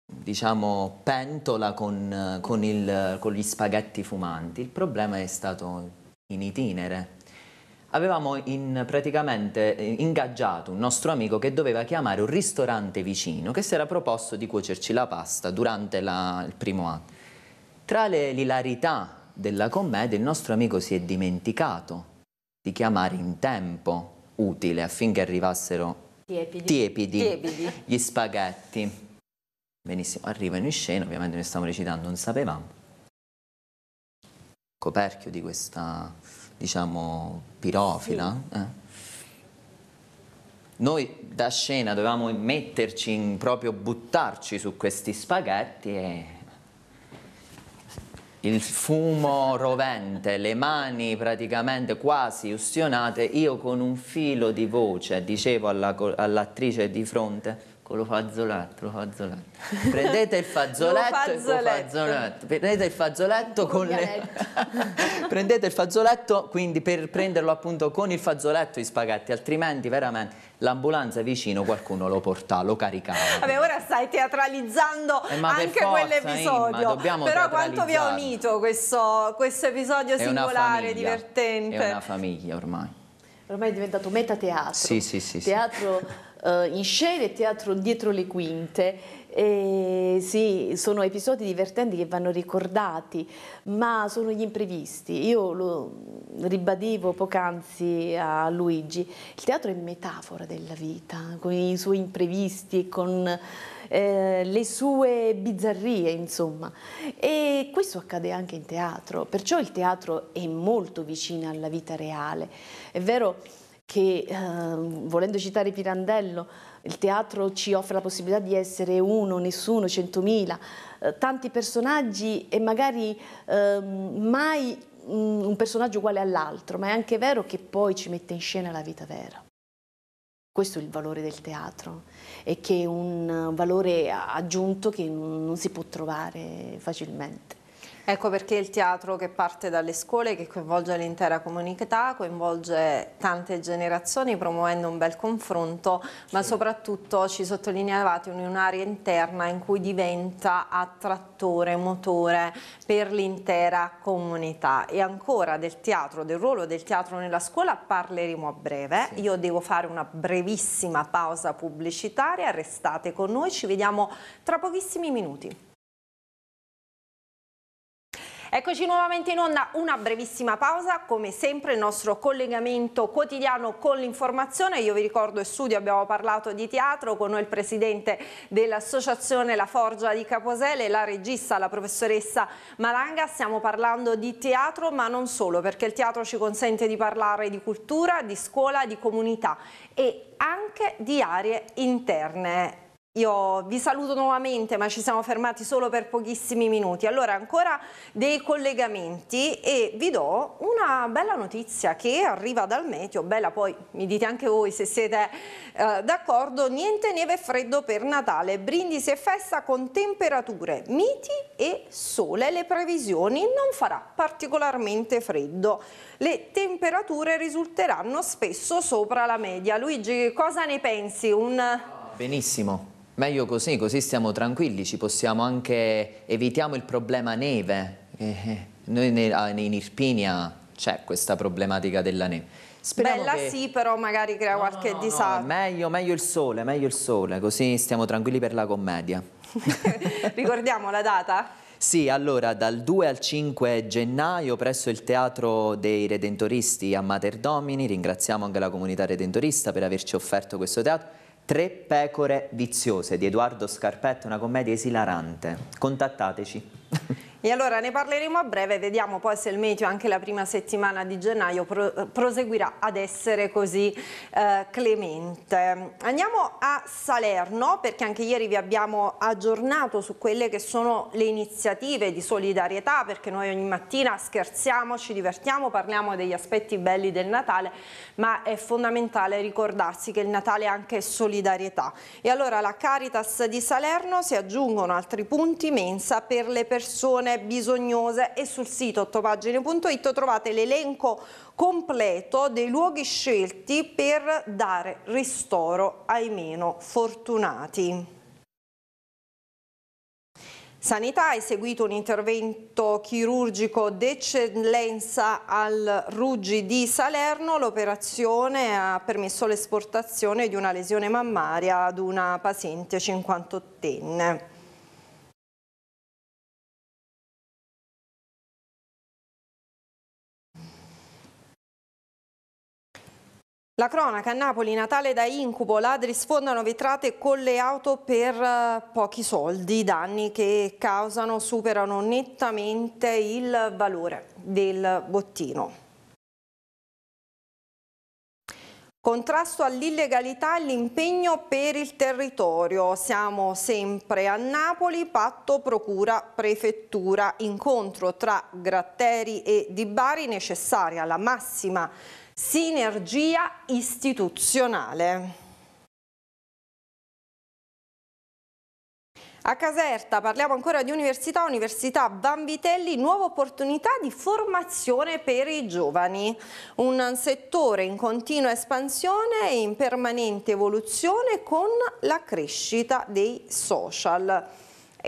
diciamo, pentola con, con, il, con gli spaghetti fumanti. Il problema è stato in itinere avevamo in, praticamente eh, ingaggiato un nostro amico che doveva chiamare un ristorante vicino che si era proposto di cuocerci la pasta durante la, il primo anno. Tra le lilarità della commedia il nostro amico si è dimenticato di chiamare in tempo utile affinché arrivassero tiepidi, tiepidi, tiepidi. gli spaghetti. Benissimo, arrivano in scena, ovviamente noi stiamo recitando, non sapevamo. Coperchio di questa diciamo, pirofila. Sì. Eh? Noi da scena dovevamo metterci, in, proprio buttarci su questi spaghetti e il fumo rovente, le mani praticamente quasi ustionate, io con un filo di voce dicevo all'attrice di fronte con ecco, lo fazzolatto, lo fazzolatto. Prendete il fazzoletto, fazzoletto. fazzoletto. Prendete il fazzoletto con, le... Prendete il fazzoletto, quindi per prenderlo appunto con il fazzoletto i spaghetti, altrimenti veramente l'ambulanza vicino qualcuno lo portava, lo caricava. Vabbè, ora stai teatralizzando eh, anche quell'episodio. Però quanto vi ha unito questo, questo episodio è singolare, divertente. È una famiglia ormai. Ormai è diventato metateatro. Sì, sì, sì. Teatro... Sì eh, in scena e teatro dietro le quinte. E sì, sono episodi divertenti che vanno ricordati, ma sono gli imprevisti. Io lo ribadivo poc'anzi a Luigi, il teatro è metafora della vita, con i suoi imprevisti, con eh, le sue bizzarrie, insomma. E questo accade anche in teatro, perciò il teatro è molto vicino alla vita reale. È vero che eh, volendo citare Pirandello, il teatro ci offre la possibilità di essere uno, nessuno, centomila, eh, tanti personaggi e magari eh, mai mh, mm, un personaggio uguale all'altro, ma è anche vero che poi ci mette in scena la vita vera. Questo è il valore del teatro e che è un valore aggiunto che non si può trovare facilmente. Ecco perché il teatro che parte dalle scuole, che coinvolge l'intera comunità, coinvolge tante generazioni promuovendo un bel confronto, ma soprattutto ci sottolineavate un'area interna in cui diventa attrattore, motore per l'intera comunità. E ancora del teatro, del ruolo del teatro nella scuola parleremo a breve. Sì. Io devo fare una brevissima pausa pubblicitaria, restate con noi, ci vediamo tra pochissimi minuti. Eccoci nuovamente in onda, una brevissima pausa, come sempre il nostro collegamento quotidiano con l'informazione, io vi ricordo in studio abbiamo parlato di teatro, con noi il presidente dell'associazione La Forgia di Caposele, la regista, la professoressa Malanga, stiamo parlando di teatro ma non solo, perché il teatro ci consente di parlare di cultura, di scuola, di comunità e anche di aree interne. Io vi saluto nuovamente ma ci siamo fermati solo per pochissimi minuti. Allora ancora dei collegamenti e vi do una bella notizia che arriva dal meteo, bella poi mi dite anche voi se siete eh, d'accordo, niente neve e freddo per Natale, brindisi e festa con temperature miti e sole, le previsioni non farà particolarmente freddo, le temperature risulteranno spesso sopra la media. Luigi cosa ne pensi? Un... Benissimo. Meglio così, così stiamo tranquilli, ci possiamo anche... evitiamo il problema neve. Eh, eh noi ah, in Irpinia c'è questa problematica della neve. Speriamo Bella che... sì, però magari crea no, qualche no, no, disagio. Meglio, meglio, il sole, meglio il sole, così stiamo tranquilli per la commedia. Ricordiamo la data? Sì, allora, dal 2 al 5 gennaio presso il Teatro dei Redentoristi a Mater Domini, ringraziamo anche la comunità redentorista per averci offerto questo teatro Tre pecore viziose di Edoardo Scarpetta, una commedia esilarante. Contattateci. E allora ne parleremo a breve, vediamo poi se il meteo anche la prima settimana di gennaio pro proseguirà ad essere così eh, clemente. Andiamo a Salerno perché anche ieri vi abbiamo aggiornato su quelle che sono le iniziative di solidarietà perché noi ogni mattina scherziamo, ci divertiamo, parliamo degli aspetti belli del Natale ma è fondamentale ricordarsi che il Natale è anche solidarietà. E allora la Caritas di Salerno si aggiungono altri punti mensa per le persone persone bisognose e sul sito ottopagine.it trovate l'elenco completo dei luoghi scelti per dare ristoro ai meno fortunati. Sanità ha eseguito un intervento chirurgico d'eccellenza al Ruggi di Salerno. L'operazione ha permesso l'esportazione di una lesione mammaria ad una paziente 58enne. La cronaca a Napoli, Natale da incubo, ladri sfondano vetrate con le auto per eh, pochi soldi. I danni che causano superano nettamente il valore del bottino. Contrasto all'illegalità e l'impegno per il territorio. Siamo sempre a Napoli, patto procura prefettura, incontro tra Gratteri e Di Bari, necessaria la massima sinergia istituzionale. A Caserta parliamo ancora di università, Università Vanvitelli, nuove opportunità di formazione per i giovani, un settore in continua espansione e in permanente evoluzione con la crescita dei social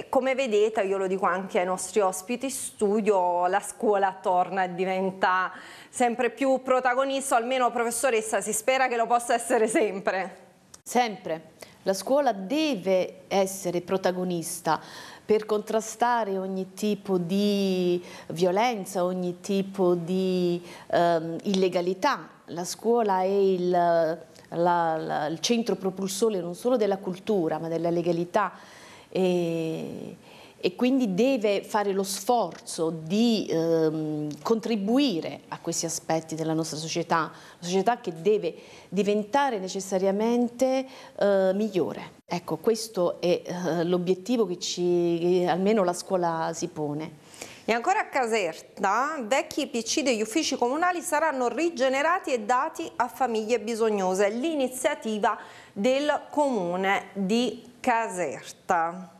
come vedete, io lo dico anche ai nostri ospiti studio, la scuola torna e diventa sempre più protagonista, almeno professoressa si spera che lo possa essere sempre. Sempre. La scuola deve essere protagonista per contrastare ogni tipo di violenza, ogni tipo di ehm, illegalità. La scuola è il, la, la, il centro propulsore non solo della cultura ma della legalità e, e quindi deve fare lo sforzo di ehm, contribuire a questi aspetti della nostra società, una società che deve diventare necessariamente eh, migliore. Ecco, questo è eh, l'obiettivo che, che almeno la scuola si pone. E ancora a Caserta, vecchi PC degli uffici comunali saranno rigenerati e dati a famiglie bisognose. L'iniziativa del comune di Caserta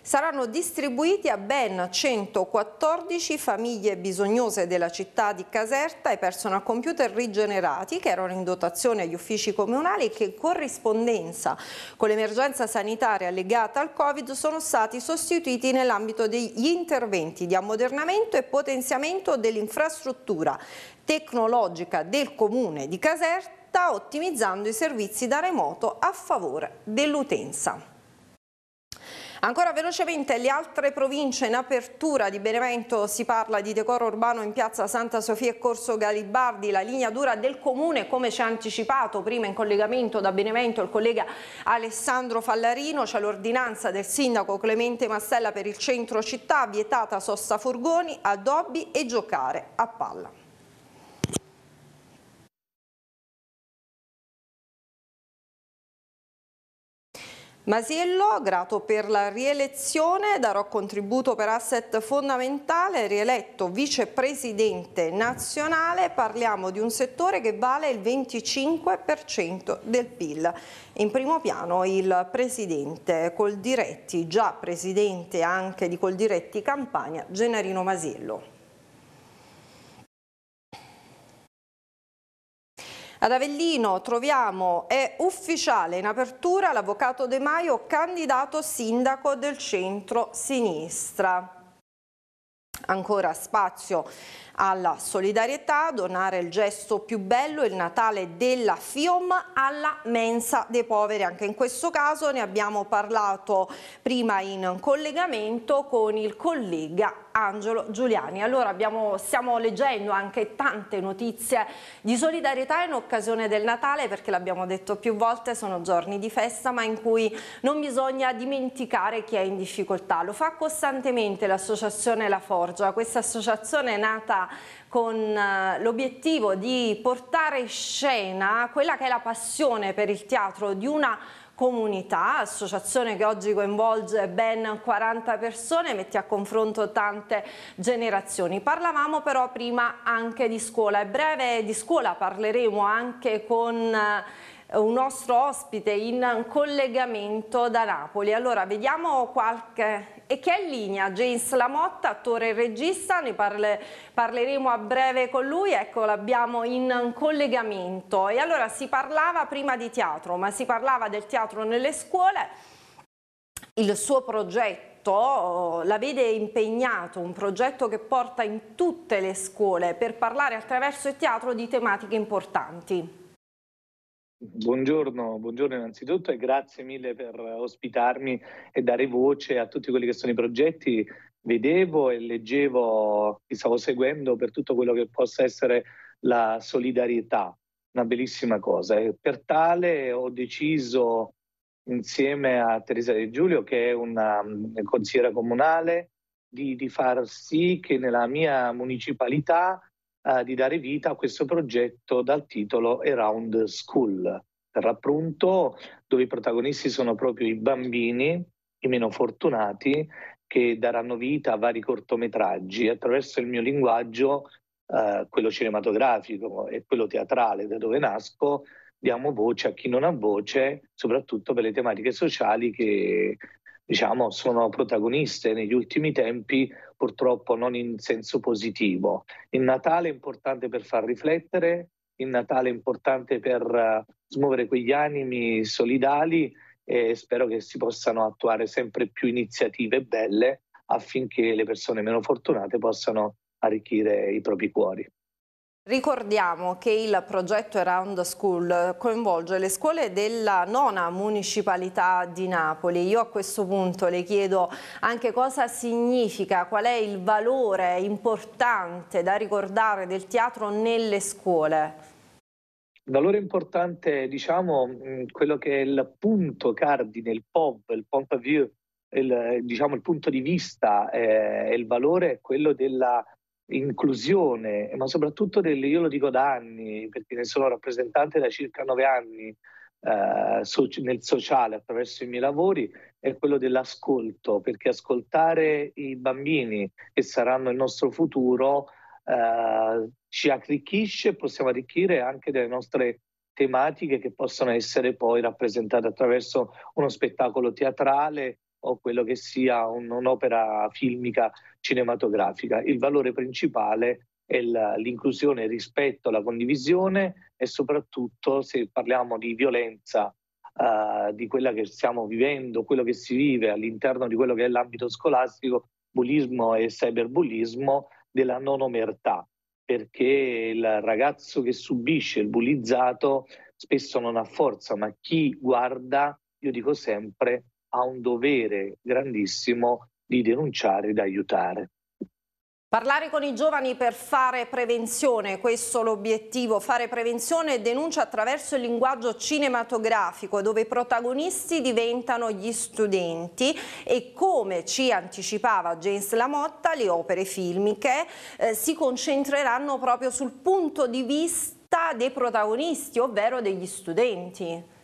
saranno distribuiti a ben 114 famiglie bisognose della città di Caserta e personal computer rigenerati che erano in dotazione agli uffici comunali e che in corrispondenza con l'emergenza sanitaria legata al Covid sono stati sostituiti nell'ambito degli interventi di ammodernamento e potenziamento dell'infrastruttura tecnologica del comune di Caserta diretta ottimizzando i servizi da remoto a favore dell'utenza. Ancora velocemente le altre province in apertura di Benevento si parla di decoro urbano in piazza Santa Sofia e Corso Galibardi, la linea dura del comune come ci ha anticipato prima in collegamento da Benevento il collega Alessandro Fallarino, c'è l'ordinanza del sindaco Clemente Mastella per il centro città vietata sosta furgoni, addobbi e giocare a palla. Masiello, grato per la rielezione, darò contributo per asset fondamentale, rieletto vicepresidente nazionale, parliamo di un settore che vale il 25% del PIL. In primo piano il presidente Coldiretti, già presidente anche di Coldiretti Campania, Gennarino Masiello. Ad Avellino troviamo, è ufficiale in apertura l'avvocato De Maio candidato sindaco del centro-sinistra. Ancora spazio alla solidarietà, donare il gesto più bello, il Natale della FIOM alla mensa dei poveri. Anche in questo caso ne abbiamo parlato prima in collegamento con il collega Angelo Giuliani. Allora abbiamo, stiamo leggendo anche tante notizie di solidarietà in occasione del Natale perché l'abbiamo detto più volte sono giorni di festa ma in cui non bisogna dimenticare chi è in difficoltà. Lo fa costantemente l'associazione La Forgia, questa associazione è nata con eh, l'obiettivo di portare in scena quella che è la passione per il teatro di una comunità, associazione che oggi coinvolge ben 40 persone, mette a confronto tante generazioni. Parlavamo però prima anche di scuola, è breve di scuola parleremo anche con eh, un nostro ospite in collegamento da Napoli. Allora vediamo qualche e che è in linea James Lamotta, attore e regista, ne parle, parleremo a breve con lui, ecco l'abbiamo in collegamento. E allora si parlava prima di teatro, ma si parlava del teatro nelle scuole, il suo progetto oh, la vede impegnato, un progetto che porta in tutte le scuole per parlare attraverso il teatro di tematiche importanti. Buongiorno, buongiorno, innanzitutto e grazie mille per ospitarmi e dare voce a tutti quelli che sono i progetti. Vedevo e leggevo, li stavo seguendo per tutto quello che possa essere la solidarietà, una bellissima cosa. E per tale ho deciso insieme a Teresa De Giulio, che è una mm, consigliera comunale, di, di far sì che nella mia municipalità eh, di dare vita a questo progetto dal titolo Around School, per l'appunto dove i protagonisti sono proprio i bambini, i meno fortunati, che daranno vita a vari cortometraggi attraverso il mio linguaggio, eh, quello cinematografico e quello teatrale, da dove nasco, diamo voce a chi non ha voce, soprattutto per le tematiche sociali che diciamo, sono protagoniste negli ultimi tempi, purtroppo non in senso positivo. Il Natale è importante per far riflettere, il Natale è importante per eh, smuovere quegli animi solidali e spero che si possano attuare sempre più iniziative belle affinché le persone meno fortunate possano arricchire i propri cuori. Ricordiamo che il progetto Around School coinvolge le scuole della nona municipalità di Napoli. Io a questo punto le chiedo anche cosa significa, qual è il valore importante da ricordare del teatro nelle scuole. Il valore importante, diciamo, mm, quello che è il punto cardine, il POV, il point of view, il, eh, diciamo, il punto di vista e eh, il valore è quello della inclusione, ma soprattutto del, io lo dico da anni, perché ne sono rappresentante da circa nove anni eh, so, nel sociale attraverso i miei lavori, è quello dell'ascolto, perché ascoltare i bambini che saranno il nostro futuro eh, ci arricchisce, e possiamo arricchire anche delle nostre tematiche che possono essere poi rappresentate attraverso uno spettacolo teatrale o quello che sia un, un'opera filmica cinematografica. Il valore principale è la, l'inclusione, il rispetto, la condivisione e soprattutto se parliamo di violenza, eh, di quella che stiamo vivendo, quello che si vive all'interno di quello che è l'ambito scolastico, bullismo e cyberbullismo, della non omertà, perché il ragazzo che subisce il bullizzato spesso non ha forza, ma chi guarda, io dico sempre, ha un dovere grandissimo di denunciare e di aiutare. Parlare con i giovani per fare prevenzione, questo l'obiettivo, fare prevenzione e denuncia attraverso il linguaggio cinematografico dove i protagonisti diventano gli studenti e come ci anticipava James Lamotta le opere filmiche eh, si concentreranno proprio sul punto di vista dei protagonisti, ovvero degli studenti.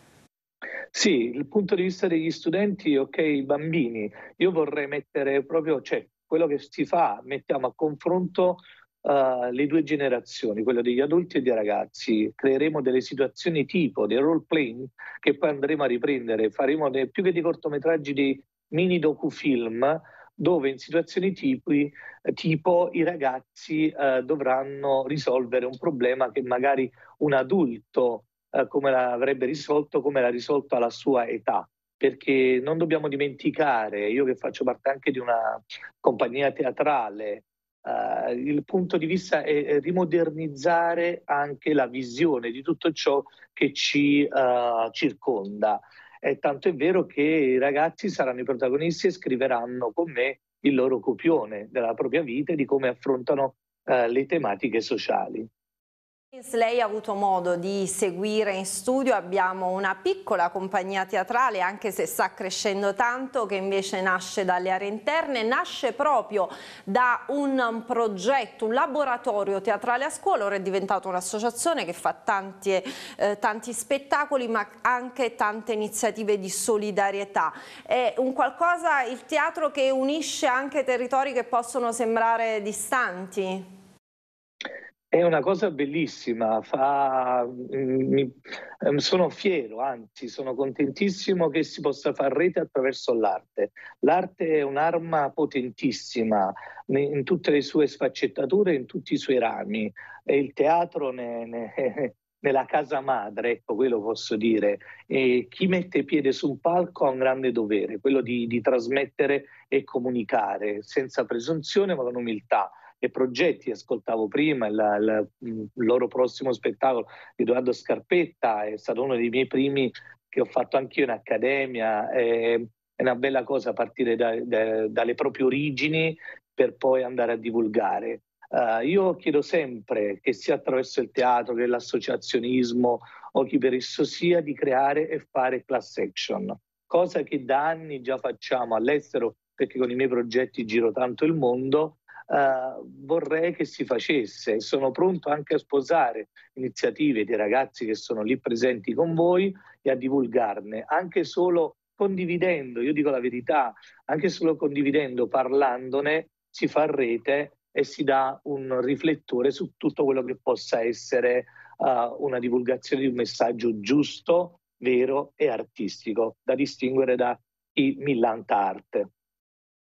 Sì, il punto di vista degli studenti, ok, i bambini, io vorrei mettere proprio, cioè, quello che si fa, mettiamo a confronto uh, le due generazioni, quello degli adulti e dei ragazzi, creeremo delle situazioni tipo, dei role playing che poi andremo a riprendere, faremo dei, più che dei cortometraggi, dei mini docufilm dove in situazioni tipi, tipo i ragazzi uh, dovranno risolvere un problema che magari un adulto eh, come l'avrebbe risolto, come l'ha risolto alla sua età. Perché non dobbiamo dimenticare, io che faccio parte anche di una compagnia teatrale, Uh, il punto di vista è rimodernizzare anche la visione di tutto ciò che ci uh, circonda. E tanto è vero che i ragazzi saranno i protagonisti e scriveranno con me il loro copione della propria vita e di come affrontano uh, le tematiche sociali. Lei ha avuto modo di seguire in studio, abbiamo una piccola compagnia teatrale, anche se sta crescendo tanto, che invece nasce dalle aree interne, nasce proprio da un progetto, un laboratorio teatrale a scuola, ora è diventata un'associazione che fa tanti, eh, tanti, spettacoli ma anche tante iniziative di solidarietà. È un qualcosa, il teatro che unisce anche territori che possono sembrare distanti? È una cosa bellissima, fa, mi, sono fiero, anzi sono contentissimo che si possa fare rete attraverso l'arte. L'arte è un'arma potentissima in tutte le sue sfaccettature, in tutti i suoi rami e il teatro ne, ne, nella casa madre, ecco quello posso dire. E chi mette piede su un palco ha un grande dovere, quello di, di trasmettere e comunicare senza presunzione ma con umiltà e progetti. Ascoltavo prima la, la, il loro prossimo spettacolo di Edoardo Scarpetta, è stato uno dei miei primi che ho fatto anch'io in accademia. È, è una bella cosa partire da, da, dalle proprie origini per poi andare a divulgare. Uh, io chiedo sempre, che sia attraverso il teatro, che l'associazionismo o chi per esso sia, di creare e fare class action, cosa che da anni già facciamo all'estero, perché con i miei progetti giro tanto il mondo eh, vorrei che si facesse e sono pronto anche a sposare iniziative dei ragazzi che sono lì presenti con voi e a divulgarne, anche solo condividendo, io dico la verità, anche solo condividendo, parlandone, si fa rete e si dà un riflettore su tutto quello che possa essere uh, una divulgazione di un messaggio giusto, vero e artistico, da distinguere da i millanta arte.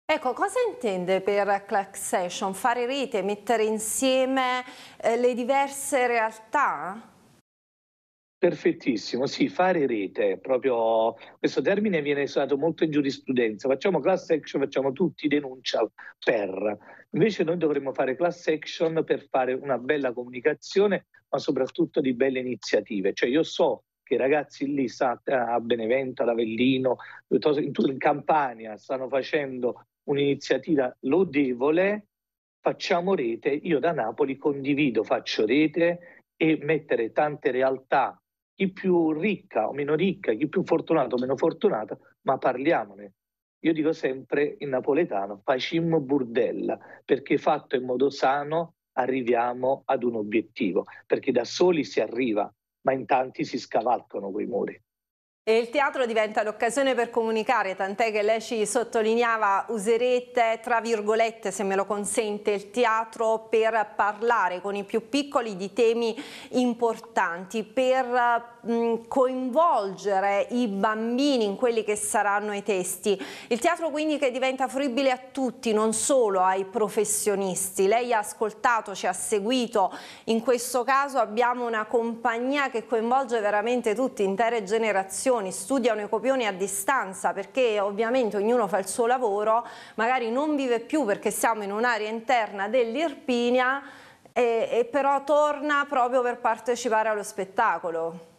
Ecco, cosa intende per class action? Fare rete, mettere insieme eh, le diverse realtà? Perfettissimo, sì, fare rete, proprio questo termine viene usato molto in giurisprudenza, facciamo class action, facciamo tutti denuncia per, invece noi dovremmo fare class action per fare una bella comunicazione, ma soprattutto di belle iniziative, cioè io so che i ragazzi lì eh, a Benevento, ad Avellino, in Campania stanno facendo un'iniziativa lodevole, facciamo rete, io da Napoli condivido, faccio rete e mettere tante realtà, chi più ricca o meno ricca, chi più fortunato o meno fortunata, ma parliamone. Io dico sempre in napoletano, facimmo burdella, perché fatto in modo sano arriviamo ad un obiettivo, perché da soli si arriva, ma in tanti si scavalcano quei muri. E il teatro diventa l'occasione per comunicare, tant'è che lei ci sottolineava userete tra virgolette, se me lo consente, il teatro per parlare con i più piccoli di temi importanti, per mh, coinvolgere i bambini in quelli che saranno i testi. Il teatro quindi che diventa fruibile a tutti, non solo ai professionisti. Lei ha ascoltato, ci ha seguito, in questo caso abbiamo una compagnia che coinvolge veramente tutti, intere generazioni copioni, studiano i copioni a distanza perché ovviamente ognuno fa il suo lavoro, magari non vive più perché siamo in un'area interna dell'Irpinia e, e però torna proprio per partecipare allo spettacolo.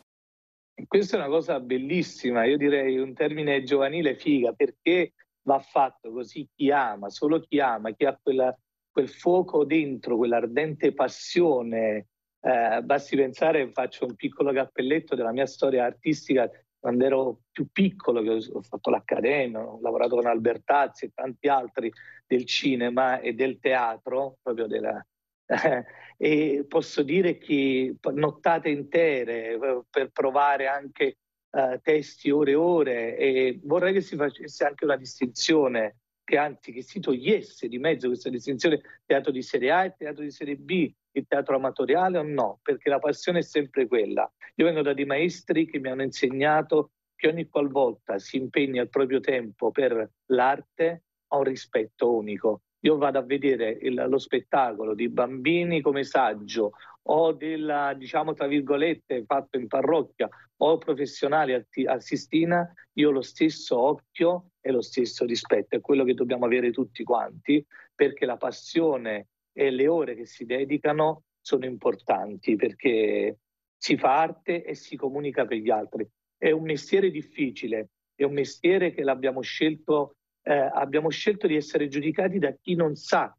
Questa è una cosa bellissima, io direi un termine giovanile figa, perché va fatto così chi ama, solo chi ama, chi ha quella, quel fuoco dentro, quell'ardente passione. Eh, basti pensare, faccio un piccolo cappelletto della mia storia artistica, quando ero più piccolo, che ho fatto l'accademia, ho lavorato con Albertazzi e tanti altri del cinema e del teatro, proprio della... e posso dire che nottate intere per provare anche uh, testi ore e ore e vorrei che si facesse anche una distinzione che anzi che si togliesse di mezzo questa distinzione teatro di serie A e teatro di serie B, il teatro amatoriale o no, perché la passione è sempre quella. Io vengo da dei maestri che mi hanno insegnato che ogni qualvolta si impegna il proprio tempo per l'arte ha un rispetto unico. Io vado a vedere il, lo spettacolo di bambini come saggio o della, diciamo, tra virgolette, fatto in parrocchia o professionale a, a Sistina, io ho lo stesso occhio e lo stesso rispetto, è quello che dobbiamo avere tutti quanti, perché la passione e le ore che si dedicano sono importanti, perché si fa arte e si comunica per gli altri. È un mestiere difficile, è un mestiere che l'abbiamo scelto, eh, abbiamo scelto di essere giudicati da chi non sa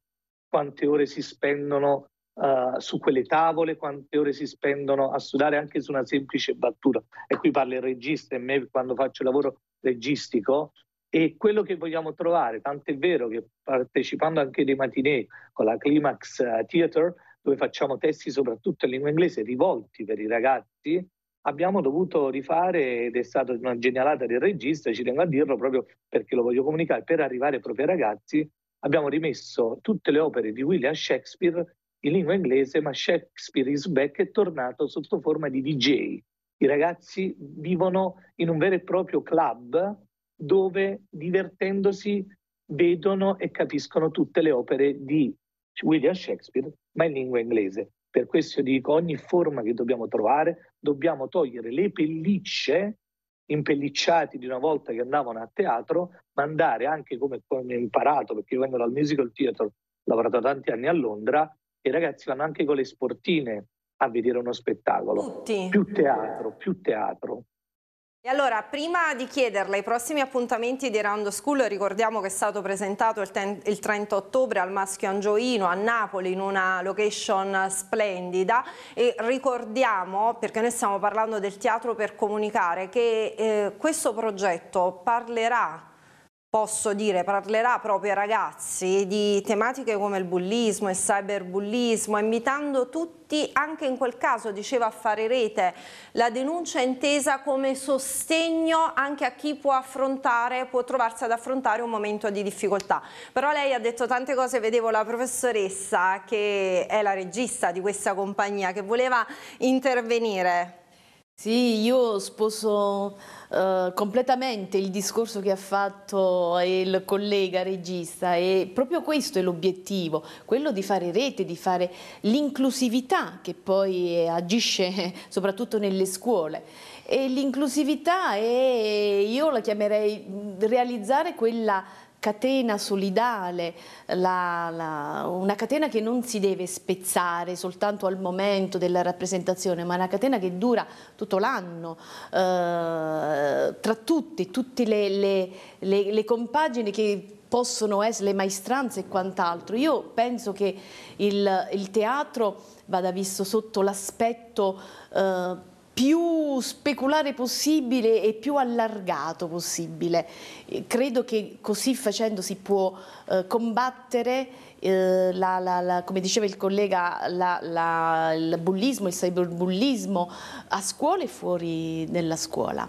quante ore si spendono Uh, su quelle tavole, quante ore si spendono a sudare anche su una semplice battuta. E qui parla il regista e me quando faccio lavoro registico, e quello che vogliamo trovare, tant'è vero che partecipando anche dei matinee con la Climax eh, Theater, dove facciamo testi soprattutto in lingua inglese rivolti per i ragazzi, abbiamo dovuto rifare, ed è stata una genialata del regista, ci tengo a dirlo proprio perché lo voglio comunicare, per arrivare proprio ai ragazzi, abbiamo rimesso tutte le opere di William Shakespeare in lingua inglese, ma Shakespeare is back è tornato sotto forma di DJ. I ragazzi vivono in un vero e proprio club dove divertendosi vedono e capiscono tutte le opere di William Shakespeare, ma in lingua inglese. Per questo dico, ogni forma che dobbiamo trovare, dobbiamo togliere le pellicce impellicciati di una volta che andavano a teatro, ma andare anche come, ho imparato, perché io vengo dal musical theater, ho lavorato tanti anni a Londra, i ragazzi vanno anche con le sportine a vedere uno spettacolo. Tutti. Più teatro, più teatro. E allora, prima di chiederle i prossimi appuntamenti di Round School, ricordiamo che è stato presentato il, il 30 ottobre al Maschio Angioino a Napoli in una location splendida e ricordiamo, perché noi stiamo parlando del teatro per comunicare, che eh, questo progetto parlerà posso dire, parlerà proprio ai ragazzi di tematiche come il bullismo e il cyberbullismo, invitando tutti, anche in quel caso diceva a fare rete, la denuncia intesa come sostegno anche a chi può affrontare, può trovarsi ad affrontare un momento di difficoltà. Però lei ha detto tante cose, vedevo la professoressa che è la regista di questa compagnia che voleva intervenire. Sì, io sposo eh, completamente il discorso che ha fatto il collega regista e proprio questo è l'obiettivo, quello di fare rete, di fare l'inclusività che poi agisce soprattutto nelle scuole. E l'inclusività è, io la chiamerei mm, realizzare quella catena solidale, la, la, una catena che non si deve spezzare soltanto al momento della rappresentazione, ma una catena che dura tutto l'anno, eh, tra tutti, tutte le, le, le, le compagini che possono essere le maestranze e quant'altro. Io penso che il, il, teatro vada visto sotto l'aspetto eh, più speculare possibile e più allargato possibile. Eh, credo che così facendo si può eh, combattere, eh, la, la, la, come diceva il collega, il bullismo, il cyberbullismo a scuola e fuori della scuola.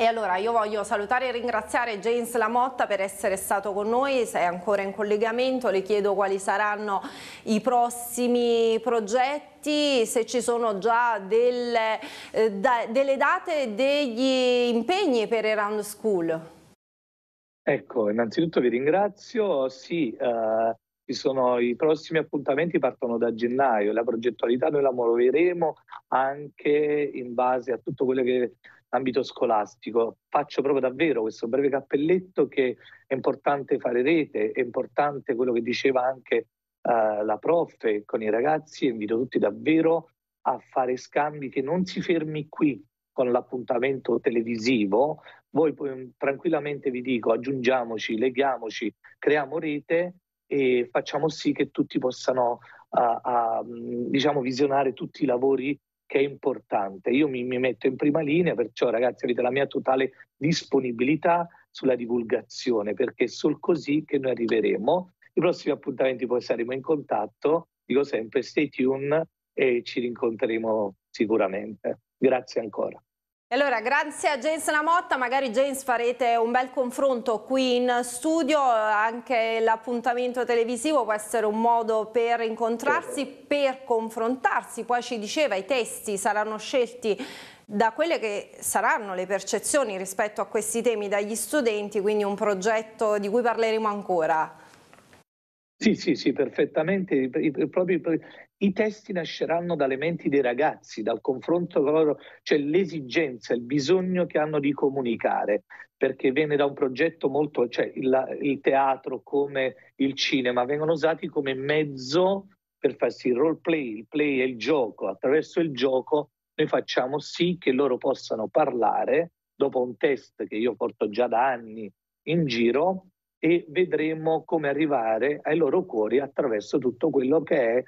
E allora io voglio salutare e ringraziare James Lamotta per essere stato con noi, sei ancora in collegamento, le chiedo quali saranno i prossimi progetti, se ci sono già delle, eh, da, delle date e degli impegni per Erasmus School. Ecco, innanzitutto vi ringrazio, sì, eh, ci sono i prossimi appuntamenti partono da gennaio, la progettualità noi la muoveremo anche in base a tutto quello che ambito scolastico. Faccio proprio davvero questo breve cappelletto che è importante fare rete, è importante quello che diceva anche eh, la prof con i ragazzi, invito tutti davvero a fare scambi che non si fermi qui con l'appuntamento televisivo, voi mm, tranquillamente vi dico aggiungiamoci, leghiamoci, creiamo rete e facciamo sì che tutti possano eh, a, a, mm, diciamo, visionare tutti i lavori che è importante. Io mi, mi metto in prima linea, perciò ragazzi avete la mia totale disponibilità sulla divulgazione, perché è solo così che noi arriveremo. I prossimi appuntamenti poi saremo in contatto, dico sempre stay tuned e ci rincontreremo sicuramente. Grazie ancora allora, grazie a James Lamotta, magari James farete un bel confronto qui in studio, anche l'appuntamento televisivo può essere un modo per incontrarsi, certo. per confrontarsi, poi ci diceva i testi saranno scelti da quelle che saranno le percezioni rispetto a questi temi dagli studenti, quindi un progetto di cui parleremo ancora. Sì, sì, sì, perfettamente. I, i, proprio, I testi nasceranno dalle menti dei ragazzi, dal confronto con loro, cioè l'esigenza, il bisogno che hanno di comunicare, perché viene da un progetto molto, cioè il, il teatro come il cinema vengono usati come mezzo per farsi il role play, il play è il gioco, attraverso il gioco noi facciamo sì che loro possano parlare dopo un test che io porto già da anni in giro e vedremo come arrivare ai loro cuori attraverso tutto quello che è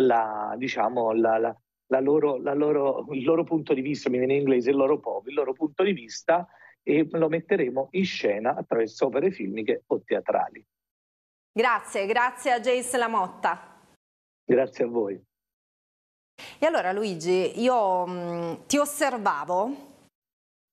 la, diciamo, la, la, la loro, loro, il loro punto di vista, mi viene in inglese il loro pop, il loro punto di vista e lo metteremo in scena attraverso opere filmiche o teatrali. Grazie, grazie a Jace Lamotta. Grazie a voi. E allora Luigi, io mh, mm, ti osservavo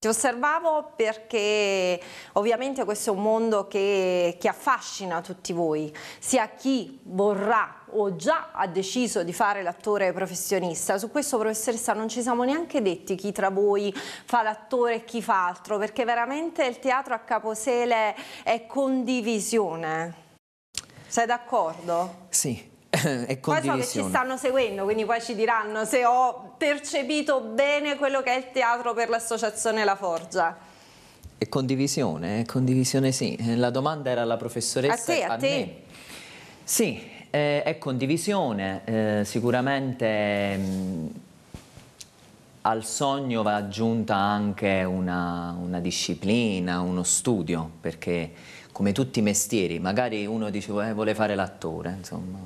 ti osservavo perché ovviamente questo è un mondo che, che, affascina tutti voi, sia chi vorrà o già ha deciso di fare l'attore professionista. Su questo professoressa non ci siamo neanche detti chi tra voi fa l'attore e chi fa altro, perché veramente il teatro a Caposele è condivisione. Sei d'accordo? Sì, e condivisione. Poi so che ci stanno seguendo, quindi poi ci diranno se ho percepito bene quello che è il teatro per l'associazione La Forgia. E condivisione, eh, condivisione sì. Eh, la domanda era alla professoressa a te, a, a te. me. Sì, eh, è condivisione, eh, sicuramente mh, mm, al sogno va aggiunta anche una, una disciplina, uno studio, perché come tutti i mestieri, magari uno dice eh, vuole fare l'attore, insomma,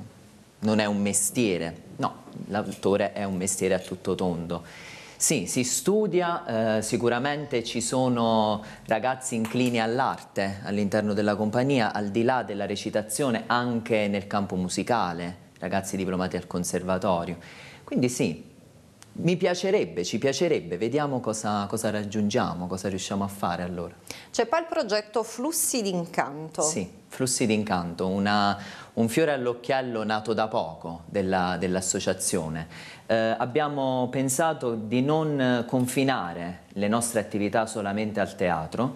non è un mestiere, no, l'autore è un mestiere a tutto tondo. Sì, si studia, eh, sicuramente ci sono ragazzi inclini all'arte all'interno della compagnia, al di là della recitazione anche nel campo musicale, ragazzi diplomati al conservatorio. Quindi sì, mi piacerebbe, ci piacerebbe, vediamo cosa, cosa, raggiungiamo, cosa riusciamo a fare allora. C'è poi il progetto Flussi d'incanto. Sì, Flussi d'incanto, un fiore all'occhiello nato da poco dell'associazione. eh, abbiamo pensato di non confinare le nostre attività solamente al teatro,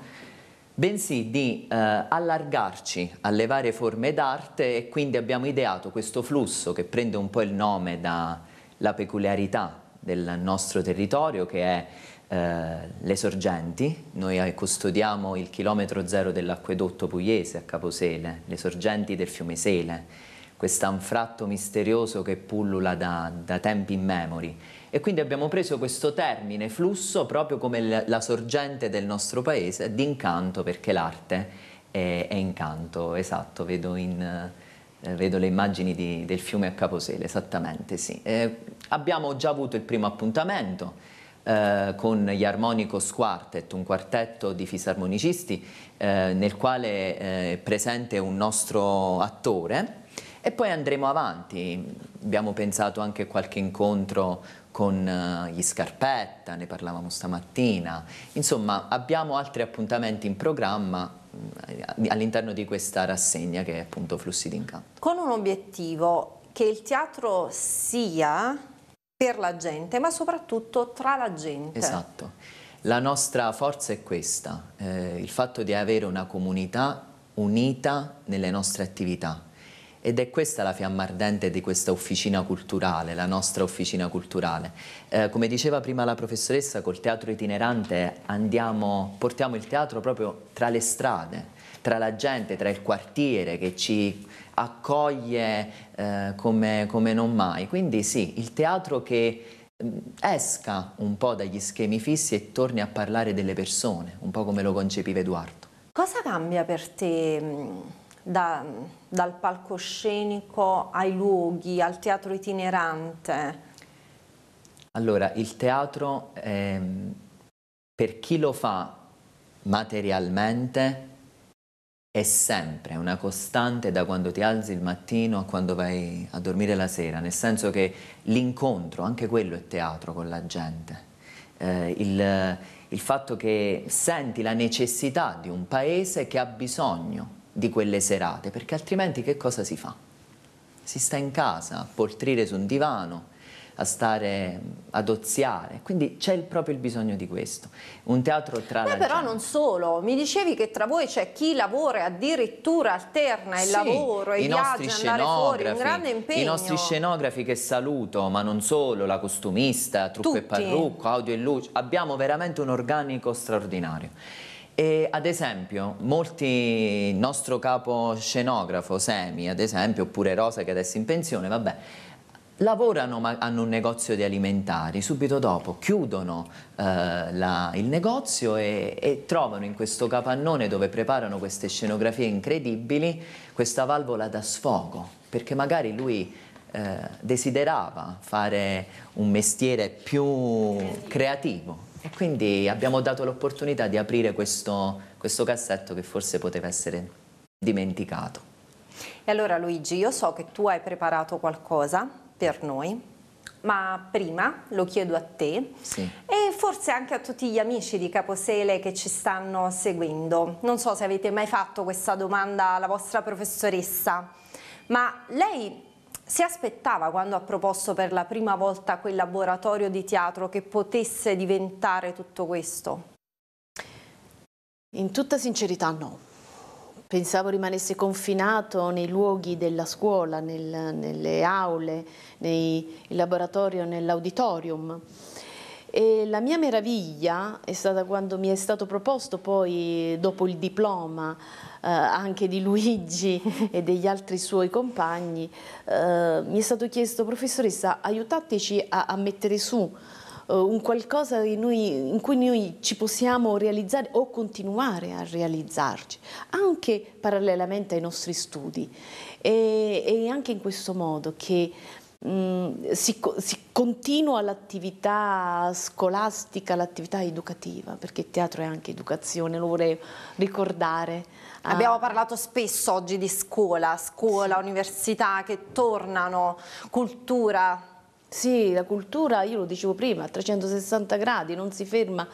bensì di eh, allargarci alle varie forme d'arte e quindi abbiamo ideato questo flusso che prende un po' il nome dalla peculiarità del nostro territorio che è eh, le sorgenti, noi eh, custodiamo il chilometro zero dell'acquedotto pugliese a Caposele, le sorgenti del fiume Sele, questo anfratto misterioso che pullula da, da tempi immemori e quindi abbiamo preso questo termine flusso proprio come la sorgente del nostro paese d'incanto perché l'arte è, è, incanto, esatto, vedo in eh, vedo le immagini di, del fiume a Caposele, esattamente sì. Eh, abbiamo già avuto il primo appuntamento eh, con gli Harmonicos Quartet, un quartetto di fisarmonicisti eh, nel quale eh, è presente un nostro attore e poi andremo avanti. Abbiamo pensato anche a qualche incontro con gli Scarpetta, ne parlavamo stamattina. Insomma, abbiamo altri appuntamenti in programma eh, all'interno di questa rassegna che è appunto Flussi d'incanto. Con un obiettivo che il teatro sia per la gente, ma soprattutto tra la gente. Esatto. La nostra forza è questa, eh, il fatto di avere una comunità unita nelle nostre attività, ed è questa la fiamma ardente di questa officina culturale, la nostra officina culturale. Eh, come diceva prima la professoressa, col teatro itinerante andiamo, portiamo il teatro proprio tra le strade, tra la gente, tra il quartiere che ci accoglie eh, come, come non mai. Quindi sì, il teatro che mm, esca un po' dagli schemi fissi e torni a parlare delle persone, un po' come lo concepiva Edoardo. Cosa cambia per te mm, da, dal palcoscenico ai luoghi, al teatro itinerante? Allora, il teatro ehm, per chi lo fa materialmente è sempre una costante da quando ti alzi il mattino a quando vai a dormire la sera, nel senso che l'incontro, anche quello è teatro con la gente. Eh, il, il fatto che senti la necessità di un paese che ha bisogno di quelle serate, perché altrimenti che cosa si fa? Si sta in casa a poltrire su un divano, a stare ad oziare, quindi c'è proprio il bisogno di questo. Un teatro tra Beh, la però non solo, mi dicevi che tra voi c'è chi lavora e addirittura alterna il sì, lavoro e i viaggi, andare fuori, un grande impegno. I nostri scenografi che saluto, ma non solo, la costumista, trucco Tutti. e parrucco, audio e luce, abbiamo veramente un organico straordinario. E ad esempio, molti, il nostro capo scenografo, Semi, ad esempio, oppure Rosa che adesso è in pensione, vabbè, lavorano, ma hanno un negozio di alimentari, subito dopo chiudono eh, la, il negozio e, e, trovano in questo capannone dove preparano queste scenografie incredibili questa valvola da sfogo, perché magari lui eh, desiderava fare un mestiere più creativo e quindi abbiamo dato l'opportunità di aprire questo, questo cassetto che forse poteva essere dimenticato. E allora Luigi, io so che tu hai preparato qualcosa per noi, ma prima lo chiedo a te sì. e forse anche a tutti gli amici di Caposele che ci stanno seguendo. Non so se avete mai fatto questa domanda alla vostra professoressa, ma lei si aspettava quando ha proposto per la prima volta quel laboratorio di teatro che potesse diventare tutto questo? In tutta sincerità no. Pensavo rimanesse confinato nei luoghi della scuola, nel, nelle aule, nei, in laboratorio, nell'auditorium. E la mia meraviglia è stata quando mi è stato proposto poi, dopo il diploma, eh, anche di Luigi e degli altri suoi compagni, eh, mi è stato chiesto, professoressa, aiutateci a, a mettere su eh, un qualcosa noi, in cui noi ci possiamo realizzare o continuare a realizzarci, anche parallelamente ai nostri studi. E, e anche in questo modo che Mm, si, si, continua l'attività scolastica, l'attività educativa, perché teatro è anche educazione, lo vorrei ricordare. Abbiamo ah. parlato spesso oggi di scuola, scuola, sì. università che tornano, cultura. Sì, la cultura, io lo dicevo prima, a 360 gradi, non si ferma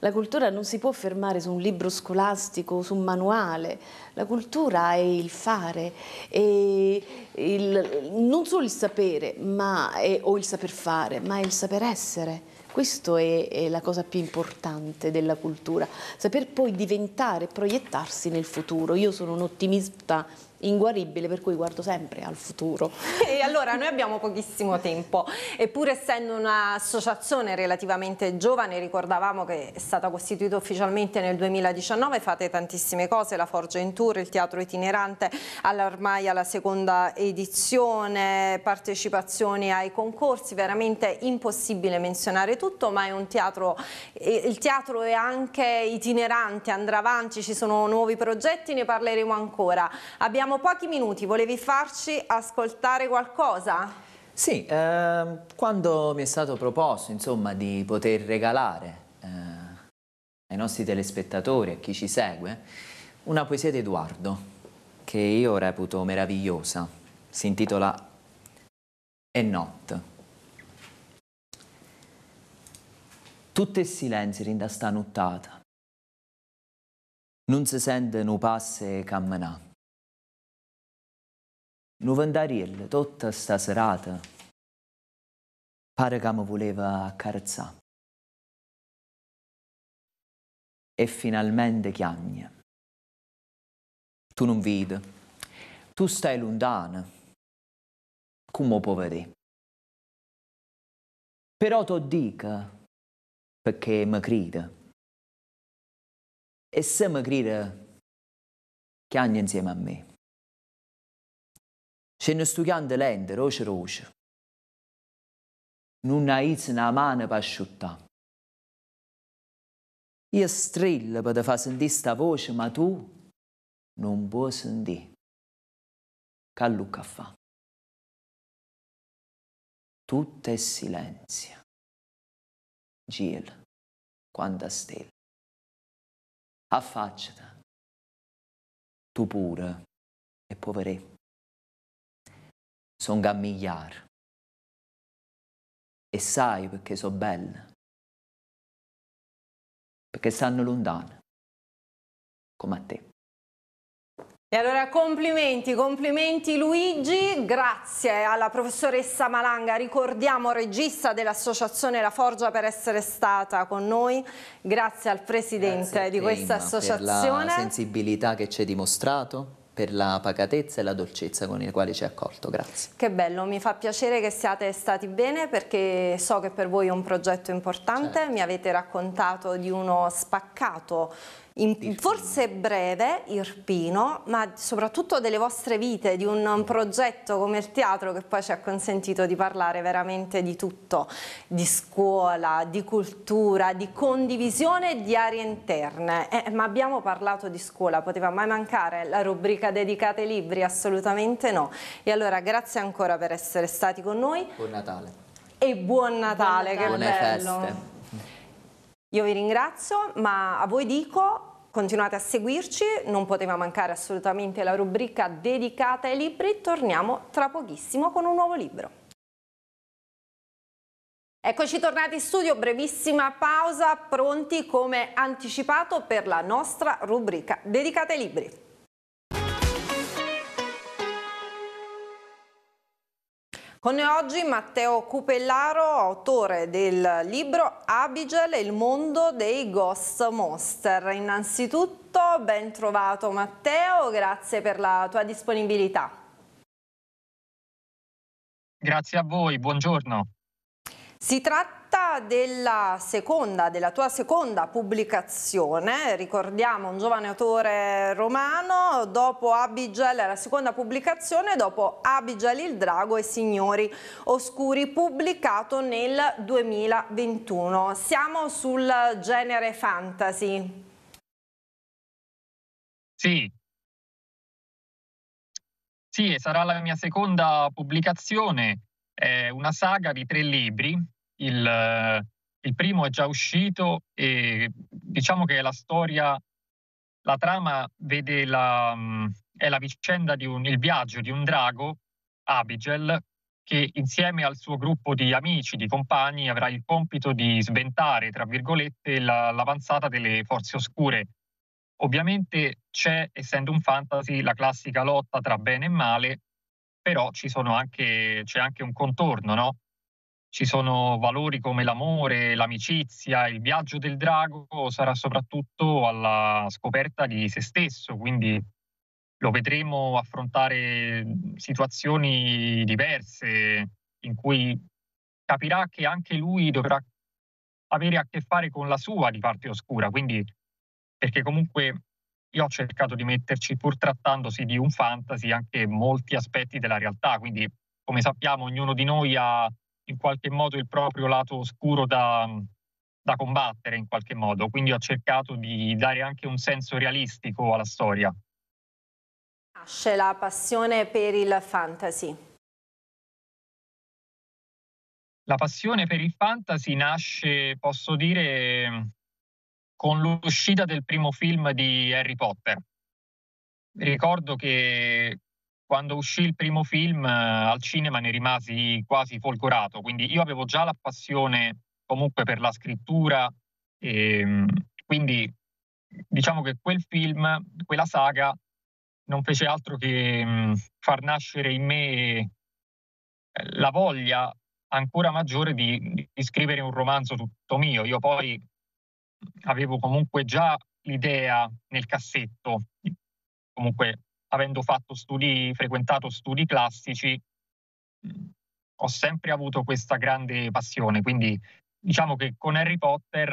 la cultura non si può fermare su un libro scolastico, su un manuale. La cultura è il fare, è il, non solo il sapere è, o il saper fare, ma è il saper essere. Questa è, è, la cosa più importante della cultura, saper poi diventare, proiettarsi nel futuro. Io sono un ottimista inguaribile per cui guardo sempre al futuro. E allora noi abbiamo pochissimo tempo, eppure essendo un'associazione relativamente giovane, ricordavamo che è stata costituita ufficialmente nel 2019, fate tantissime cose, la Forge in Tour, il teatro itinerante, ormai alla seconda edizione, partecipazioni ai concorsi, veramente impossibile menzionare tutto, ma è un teatro, il teatro è anche itinerante, andrà avanti, ci sono nuovi progetti, ne parleremo ancora. Abbiamo abbiamo pochi minuti, volevi farci ascoltare qualcosa? Sì, eh, quando mi è stato proposto insomma, di poter regalare eh, ai nostri telespettatori, a chi ci segue, una poesia di Edoardo, che io reputo meravigliosa, si intitola E notte. Tutto il silenzio rinda sta nottata, non si sente nu passe camminà. Novantariello, tutta sta serata, pare che mi voleva accarezzare. E finalmente chiagna. Tu non vedi, tu stai lontana, come puoi vedere. Però ti dico, perché mi crede, e se mi crede, chiagna insieme a me se non chiante lente, roce roce. Non hai una mano per asciutta. Io strillo per far sentire questa voce, ma tu non puoi sentire. Che Luca fa? Tutto è silenzio. Gil, quanta stella. Affaccata. Tu pure e povere sono gammigliar. E sai perché sono belle. Perché stanno lontane. Come a te. E allora complimenti, complimenti Luigi, grazie alla professoressa Malanga, ricordiamo regista dell'associazione La Forgia per essere stata con noi, grazie al presidente grazie di questa associazione. Per la sensibilità che ci hai dimostrato, per la pacatezza e la dolcezza con le quali ci ha accolto. Grazie. Che bello, mi fa piacere che siate stati bene perché so che per voi è un progetto importante, certo. mi avete raccontato di uno spaccato in, forse breve, irpino, ma soprattutto delle vostre vite, di un, progetto come il teatro che poi ci ha consentito di parlare veramente di tutto, di scuola, di cultura, di condivisione di aree interne. Eh, ma abbiamo parlato di scuola, poteva mai mancare la rubrica dedicata ai libri? Assolutamente no. E allora grazie ancora per essere stati con noi. Buon Natale. E buon Natale, buon Natale. che Buone bello. Feste. Io vi ringrazio, ma a voi dico continuate a seguirci, non poteva mancare assolutamente la rubrica dedicata ai libri, torniamo tra pochissimo con un nuovo libro. Eccoci tornati in studio, brevissima pausa, pronti come anticipato per la nostra rubrica dedicata ai libri. Con noi oggi Matteo Cupellaro, autore del libro Abigel e il mondo dei Ghost Monster. Innanzitutto ben trovato Matteo, grazie per la tua disponibilità. Grazie a voi, buongiorno. Si tratta della, seconda, della tua seconda pubblicazione, ricordiamo un giovane autore romano, dopo Abigail, la seconda pubblicazione dopo Abigail il drago e Signori oscuri pubblicato nel 2021. Siamo sul genere fantasy. Sì, sì, sarà la mia seconda pubblicazione. È una saga di tre libri. Il, il primo è già uscito e diciamo che la storia, la trama vede la, è la vicenda di un, il viaggio di un drago, Abigel, che insieme al suo gruppo di amici, di compagni, avrà il compito di sventare, tra virgolette, la, l'avanzata delle forze oscure. Ovviamente c'è, essendo un fantasy, la classica lotta tra bene e male, però anche, c'è anche un contorno, no? Ci sono valori come l'amore, l'amicizia, il viaggio del drago sarà soprattutto alla scoperta di se stesso, quindi lo vedremo affrontare situazioni diverse in cui capirà che anche lui dovrà avere a che fare con la sua di parte oscura, quindi perché comunque io ho cercato di metterci, pur trattandosi di un fantasy, anche molti aspetti della realtà, quindi come sappiamo ognuno di noi ha in qualche modo il proprio lato oscuro da, da combattere in qualche modo, quindi ho cercato di dare anche un senso realistico alla storia. Nasce la passione per il fantasy. La passione per il fantasy nasce, posso dire, con l'uscita del primo film di Harry Potter. Ricordo che quando uscì il primo film eh, al cinema ne rimasi quasi folgorato, quindi io avevo già la passione comunque per la scrittura e ehm, quindi diciamo che quel film, quella saga non fece altro che mm, far nascere in me eh, la voglia ancora maggiore di, di scrivere un romanzo tutto mio. Io poi avevo comunque già l'idea nel cassetto, comunque avendo fatto studi, frequentato studi classici, ho sempre avuto questa grande passione, quindi diciamo che con Harry Potter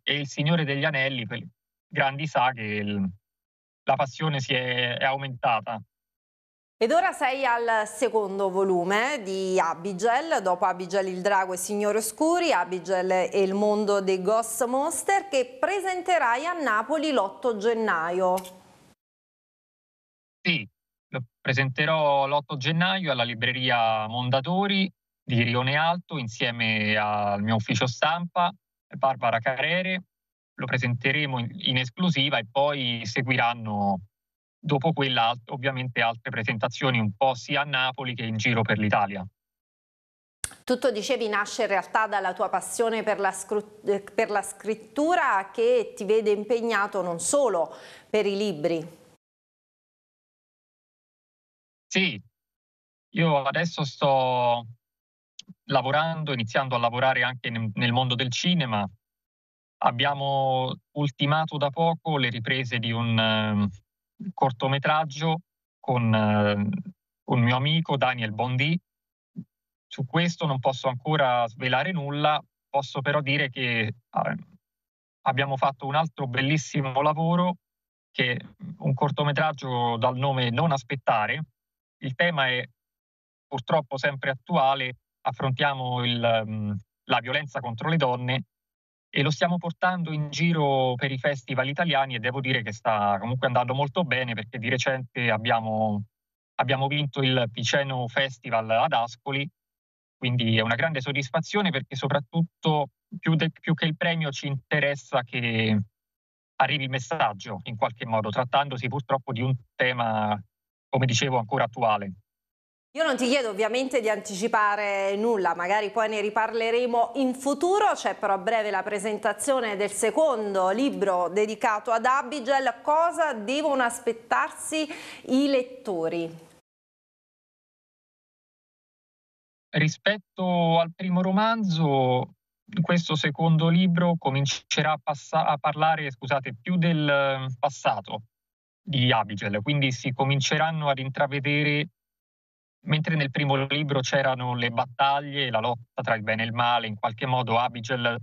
eh, e Il Signore degli Anelli, grandi saghe, il, la passione si è, è aumentata. Ed ora sei al secondo volume di Abigel, dopo Abigel il drago e Signore Oscuri, Abigel e il mondo dei Ghost Monster che presenterai a Napoli l'8 gennaio. Sì, lo presenterò l'8 gennaio alla libreria Mondadori di Rione Alto insieme al mio ufficio stampa Barbara Carrere. Lo presenteremo in esclusiva e poi seguiranno dopo quella ovviamente altre presentazioni un po' sia a Napoli che in giro per l'Italia. Tutto dicevi nasce in realtà dalla tua passione per la, eh, per la, scrittura che ti vede impegnato non solo per i libri. Sì, io adesso sto lavorando, iniziando a lavorare anche nel mondo del cinema. Abbiamo ultimato da poco le riprese di un, ehm, cortometraggio con eh, un mio amico Daniel Bondi. Su questo non posso ancora svelare nulla, posso però dire che eh, abbiamo fatto un altro bellissimo lavoro che mm, un cortometraggio dal nome Non aspettare. Il tema è purtroppo sempre attuale, affrontiamo il, mm, la violenza contro le donne e lo stiamo portando in giro per i festival italiani e devo dire che sta comunque andando molto bene perché di recente abbiamo, abbiamo vinto il Piceno Festival ad Ascoli, quindi è una grande soddisfazione perché soprattutto più, de, più che il premio ci interessa che arrivi il messaggio in qualche modo, trattandosi purtroppo di un tema, come dicevo, ancora attuale. Io non ti chiedo ovviamente di anticipare nulla, magari poi ne riparleremo in futuro, c'è però a breve la presentazione del secondo libro dedicato ad Abigel, cosa devono aspettarsi i lettori? Rispetto al primo romanzo, questo secondo libro comincerà a, a parlare scusate, più del passato di Abigel, quindi si cominceranno ad intravedere Mentre nel primo libro c'erano le battaglie, la lotta tra il bene e il male, in qualche modo Abigel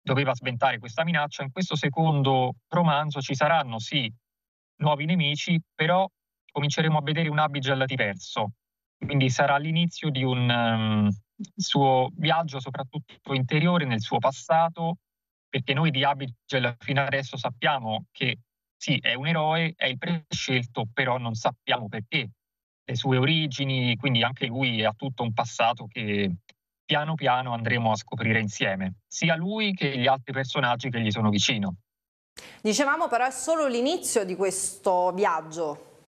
doveva sventare questa minaccia, in questo secondo romanzo ci saranno sì nuovi nemici, però cominceremo a vedere un Abigel diverso. Quindi sarà l'inizio di un um, suo viaggio soprattutto interiore nel suo passato, perché noi di Abigel fino adesso sappiamo che sì, è un eroe, è il prescelto, però non sappiamo perché le sue origini, quindi anche lui ha tutto un passato che piano piano andremo a scoprire insieme, sia lui che gli altri personaggi che gli sono vicino. Dicevamo però è solo l'inizio di questo viaggio.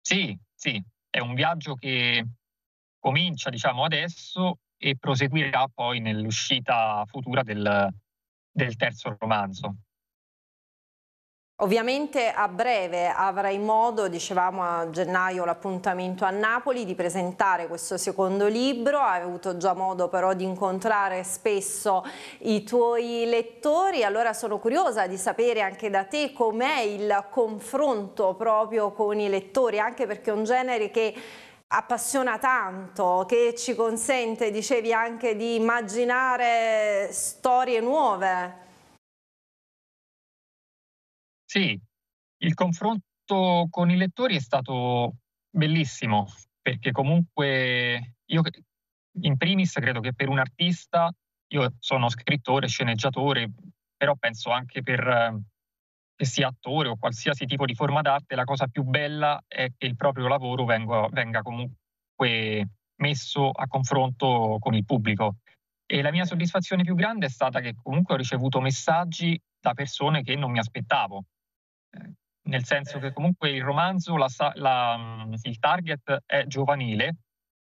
Sì, sì, è un viaggio che comincia diciamo adesso e proseguirà poi nell'uscita futura del, del terzo romanzo. Ovviamente a breve avrai modo, dicevamo a gennaio l'appuntamento a Napoli, di presentare questo secondo libro, hai avuto già modo però di incontrare spesso i tuoi lettori, allora sono curiosa di sapere anche da te com'è il confronto proprio con i lettori, anche perché è un genere che appassiona tanto, che ci consente, dicevi, anche di immaginare storie nuove. Sì, il confronto con i lettori è stato bellissimo, perché comunque io in primis credo che per un artista, io sono scrittore, sceneggiatore, però penso anche per che sia attore o qualsiasi tipo di forma d'arte, la cosa più bella è che il proprio lavoro venga, venga comunque messo a confronto con il pubblico. E la mia soddisfazione più grande è stata che comunque ho ricevuto messaggi da persone che non mi aspettavo, eh, nel senso che comunque il romanzo, la, la, mm, il target è giovanile,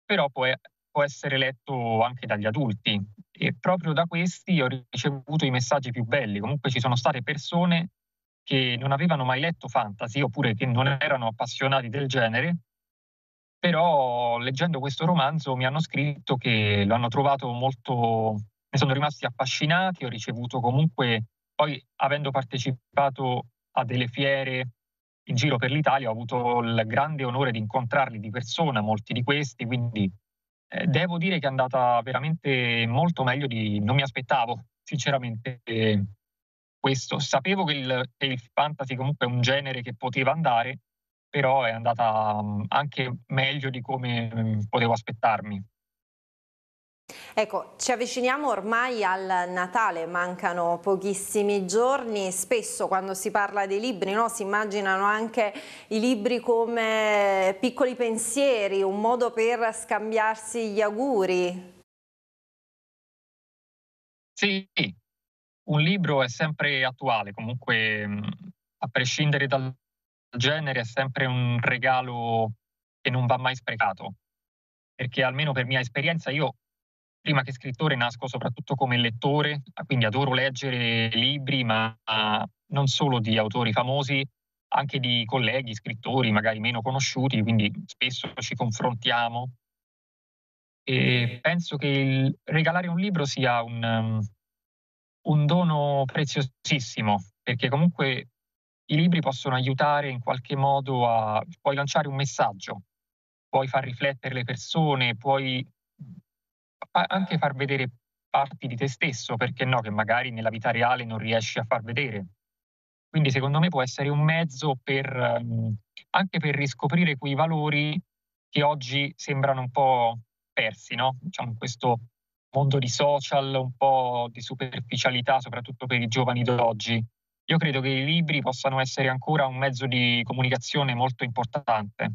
però può, può, essere letto anche dagli adulti e proprio da questi ho ricevuto i messaggi più belli, comunque ci sono state persone che non avevano mai letto fantasy oppure che non erano appassionati del genere, però leggendo questo romanzo mi hanno scritto che lo hanno trovato molto, ne sono rimasti affascinati, ho ricevuto comunque, poi avendo partecipato a delle fiere in giro per l'Italia, ho avuto il grande onore di incontrarli di persona, molti di questi, quindi eh, devo dire che è andata veramente molto meglio di non mi aspettavo, sinceramente eh, questo. Sapevo che il, che il, fantasy comunque è un genere che poteva andare, però è andata um, anche meglio di come um, potevo aspettarmi. Ecco, ci avviciniamo ormai al Natale, mancano pochissimi giorni, spesso quando si parla dei libri no, si immaginano anche i libri come piccoli pensieri, un modo per scambiarsi gli auguri. Sì, un libro è sempre attuale, comunque mm, a prescindere dal genere è sempre un regalo che non va mai sprecato, perché almeno per mia esperienza io prima che scrittore nasco soprattutto come lettore, ah, quindi adoro leggere libri, ma non solo di autori famosi, anche di colleghi, scrittori magari meno conosciuti, quindi spesso ci confrontiamo. E penso che il regalare un libro sia un, un dono preziosissimo, perché comunque i libri possono aiutare in qualche modo a puoi lanciare un messaggio, puoi far riflettere le persone, puoi anche far vedere parti di te stesso, perché no, che magari nella vita reale non riesci a far vedere. Quindi secondo me può essere un mezzo per, ehm, anche per riscoprire quei valori che oggi sembrano un po' persi, no? Diciamo in questo mondo di social, un po' di superficialità, soprattutto per i giovani d'oggi. Io credo che i libri possano essere ancora un mezzo di comunicazione molto importante.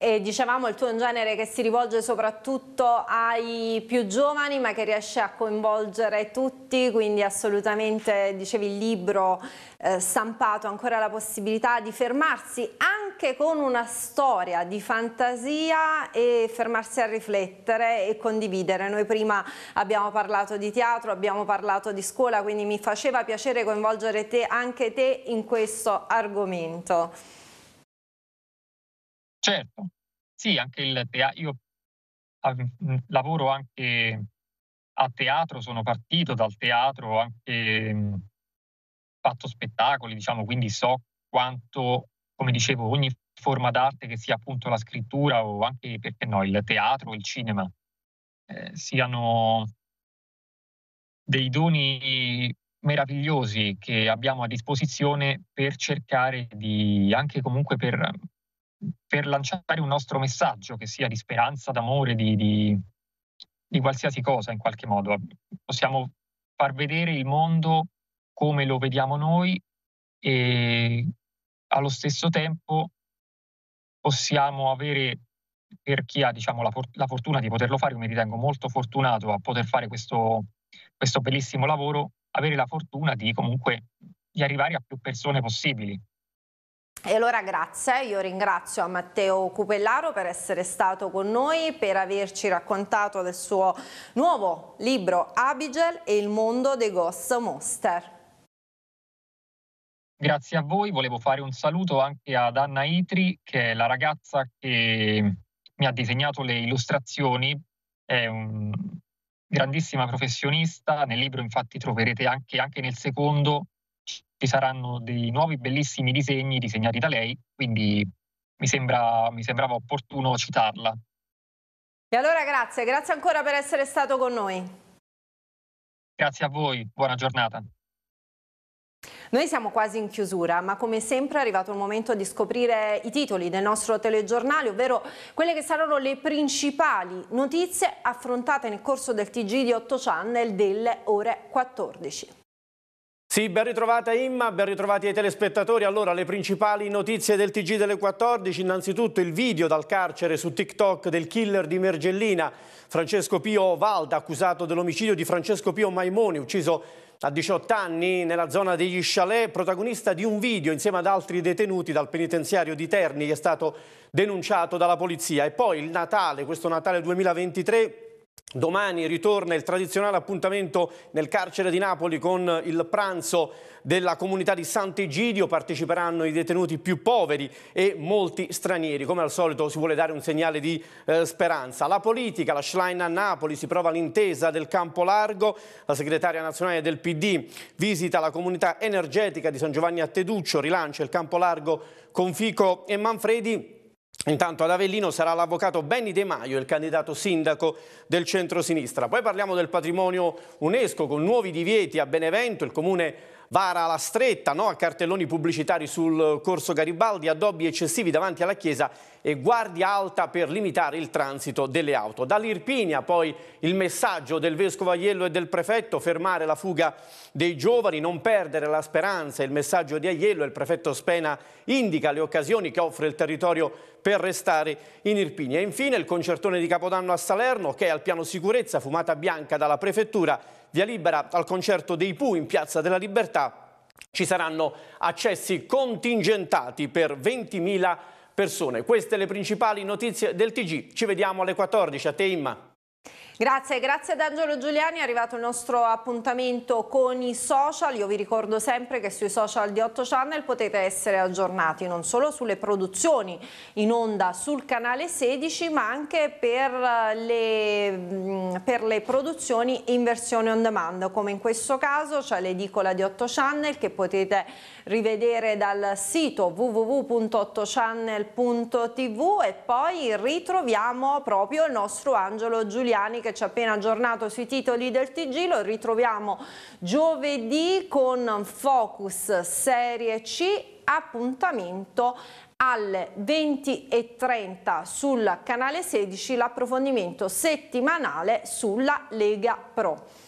E dicevamo il tuo è un genere che si rivolge soprattutto ai più giovani ma che riesce a coinvolgere tutti, quindi assolutamente, dicevi, il libro eh, stampato ancora la possibilità di fermarsi anche con una storia di fantasia e fermarsi a riflettere e condividere. Noi prima abbiamo parlato di teatro, abbiamo parlato di scuola, quindi mi faceva piacere coinvolgere te, anche te in questo argomento. Certo. Sì, anche il teatro. io mhmm, lavoro anche a teatro, sono partito dal teatro, ho anche, mhmm, fatto spettacoli, diciamo, quindi so quanto, come dicevo, ogni forma d'arte, che sia appunto la scrittura o anche, perché no, il teatro, il cinema, ehm, siano dei doni meravigliosi che abbiamo a disposizione per cercare di anche comunque per per lanciare un nostro messaggio che sia di speranza, d'amore, di, di, di qualsiasi cosa in qualche modo. Possiamo far vedere il mondo come lo vediamo noi e allo stesso tempo possiamo avere, per chi ha diciamo, la, for- la, fortuna di poterlo fare, io mi ritengo molto fortunato a poter fare questo, questo bellissimo lavoro, avere la fortuna di comunque di arrivare a più persone possibili. E allora grazie, io ringrazio Matteo Cupellaro per essere stato con noi, per averci raccontato del suo nuovo libro Abigel e il mondo dei Ghost Monster. Grazie a voi, volevo fare un saluto anche ad Anna Itri, che è la ragazza che mi ha disegnato le illustrazioni, è un grandissima professionista, nel libro infatti troverete anche, anche nel secondo ci saranno dei nuovi bellissimi disegni disegnati da lei, quindi mi, sembra, mi sembrava opportuno citarla. E allora grazie, grazie ancora per essere stato con noi. Grazie a voi, buona giornata. Noi siamo quasi in chiusura, ma come sempre è arrivato il momento di scoprire i titoli del nostro telegiornale, ovvero quelle che saranno le principali notizie affrontate nel corso del TG di 8 Channel delle ore 14. Sì, ben ritrovata Imma, ben ritrovati ai telespettatori. Allora, le principali notizie del TG delle 14, innanzitutto il video dal carcere su TikTok del killer di Mergellina, Francesco Pio Valda, accusato dell'omicidio di Francesco Pio Maimoni, ucciso a 18 anni nella zona degli chalet, protagonista di un video insieme ad altri detenuti dal penitenziario di Terni, che è stato denunciato dalla polizia. E poi il Natale, questo Natale 2023 Domani ritorna il tradizionale appuntamento nel carcere di Napoli con il pranzo della comunità di Sant'Egidio. Parteciperanno i detenuti più poveri e molti stranieri. Come al solito si vuole dare un segnale di eh, speranza. La politica, la Schlein a Napoli, si prova l'intesa del campo largo. La segretaria nazionale del PD visita la comunità energetica di San Giovanni a Teduccio, rilancia il campo largo con Fico e Manfredi Intanto ad Avellino sarà l'avvocato Benny De Maio, il candidato sindaco del centro-sinistra. Poi parliamo del patrimonio UNESCO con nuovi divieti a Benevento, il comune vara la stretta, no? a cartelloni pubblicitari sul corso Garibaldi, addobbi eccessivi davanti alla chiesa e guardia alta per limitare il transito delle auto. Dall'Irpinia poi il messaggio del Vescovo Aiello e del Prefetto, fermare la fuga dei giovani, non perdere la speranza, il messaggio di Aiello, e il Prefetto Spena indica le occasioni che offre il territorio per restare in Irpinia. E infine il concertone di Capodanno a Salerno che è al piano sicurezza, fumata bianca dalla Prefettura, via libera al concerto dei Pooh in Piazza della Libertà. Ci saranno accessi contingentati per 20.000 persone. Queste le principali notizie del TG. Ci vediamo alle 14 a Teimma. Grazie, grazie ad Angelo Giuliani, è arrivato il nostro appuntamento con i social, io vi ricordo sempre che sui social di 8 Channel potete essere aggiornati non solo sulle produzioni in onda sul canale 16 ma anche per le, mm, per le produzioni in versione on demand come in questo caso c'è cioè l'edicola di 8 Channel che potete rivedere dal sito www.8channel.tv e poi ritroviamo proprio il nostro Angelo Giuliani che che ci ha appena aggiornato sui titoli del TG, lo ritroviamo giovedì con Focus Serie C, appuntamento alle 20.30 sul canale 16 l'approfondimento settimanale sulla Lega Pro.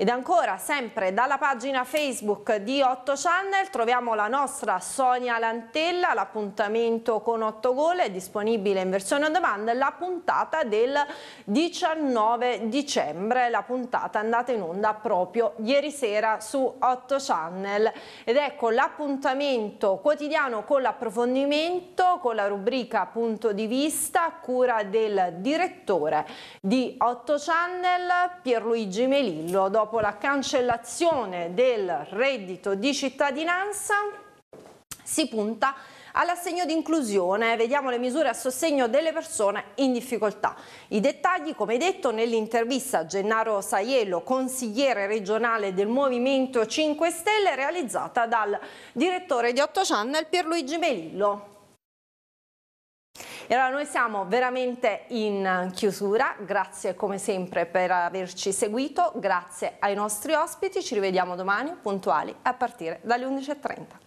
Ed ancora, sempre dalla pagina Facebook di 8 Channel, troviamo la nostra Sonia Lantella, l'appuntamento con 8 gol, è disponibile in versione on demand, la puntata del 19 dicembre, la puntata andata in onda proprio ieri sera su 8 Channel. Ed ecco l'appuntamento quotidiano con l'approfondimento, con la rubrica punto di vista, a cura del direttore di 8 Channel, Pierluigi Melillo, dopo dopo la cancellazione del reddito di cittadinanza si punta all'assegno di inclusione, vediamo le misure a sostegno delle persone in difficoltà. I dettagli, come detto nell'intervista a Gennaro Saiello, consigliere regionale del Movimento 5 Stelle, realizzata dal direttore di 8 Channel Pierluigi Melillo. E allora noi siamo veramente in chiusura, grazie come sempre per averci seguito, grazie ai nostri ospiti, ci rivediamo domani puntuali a partire dalle 11.30.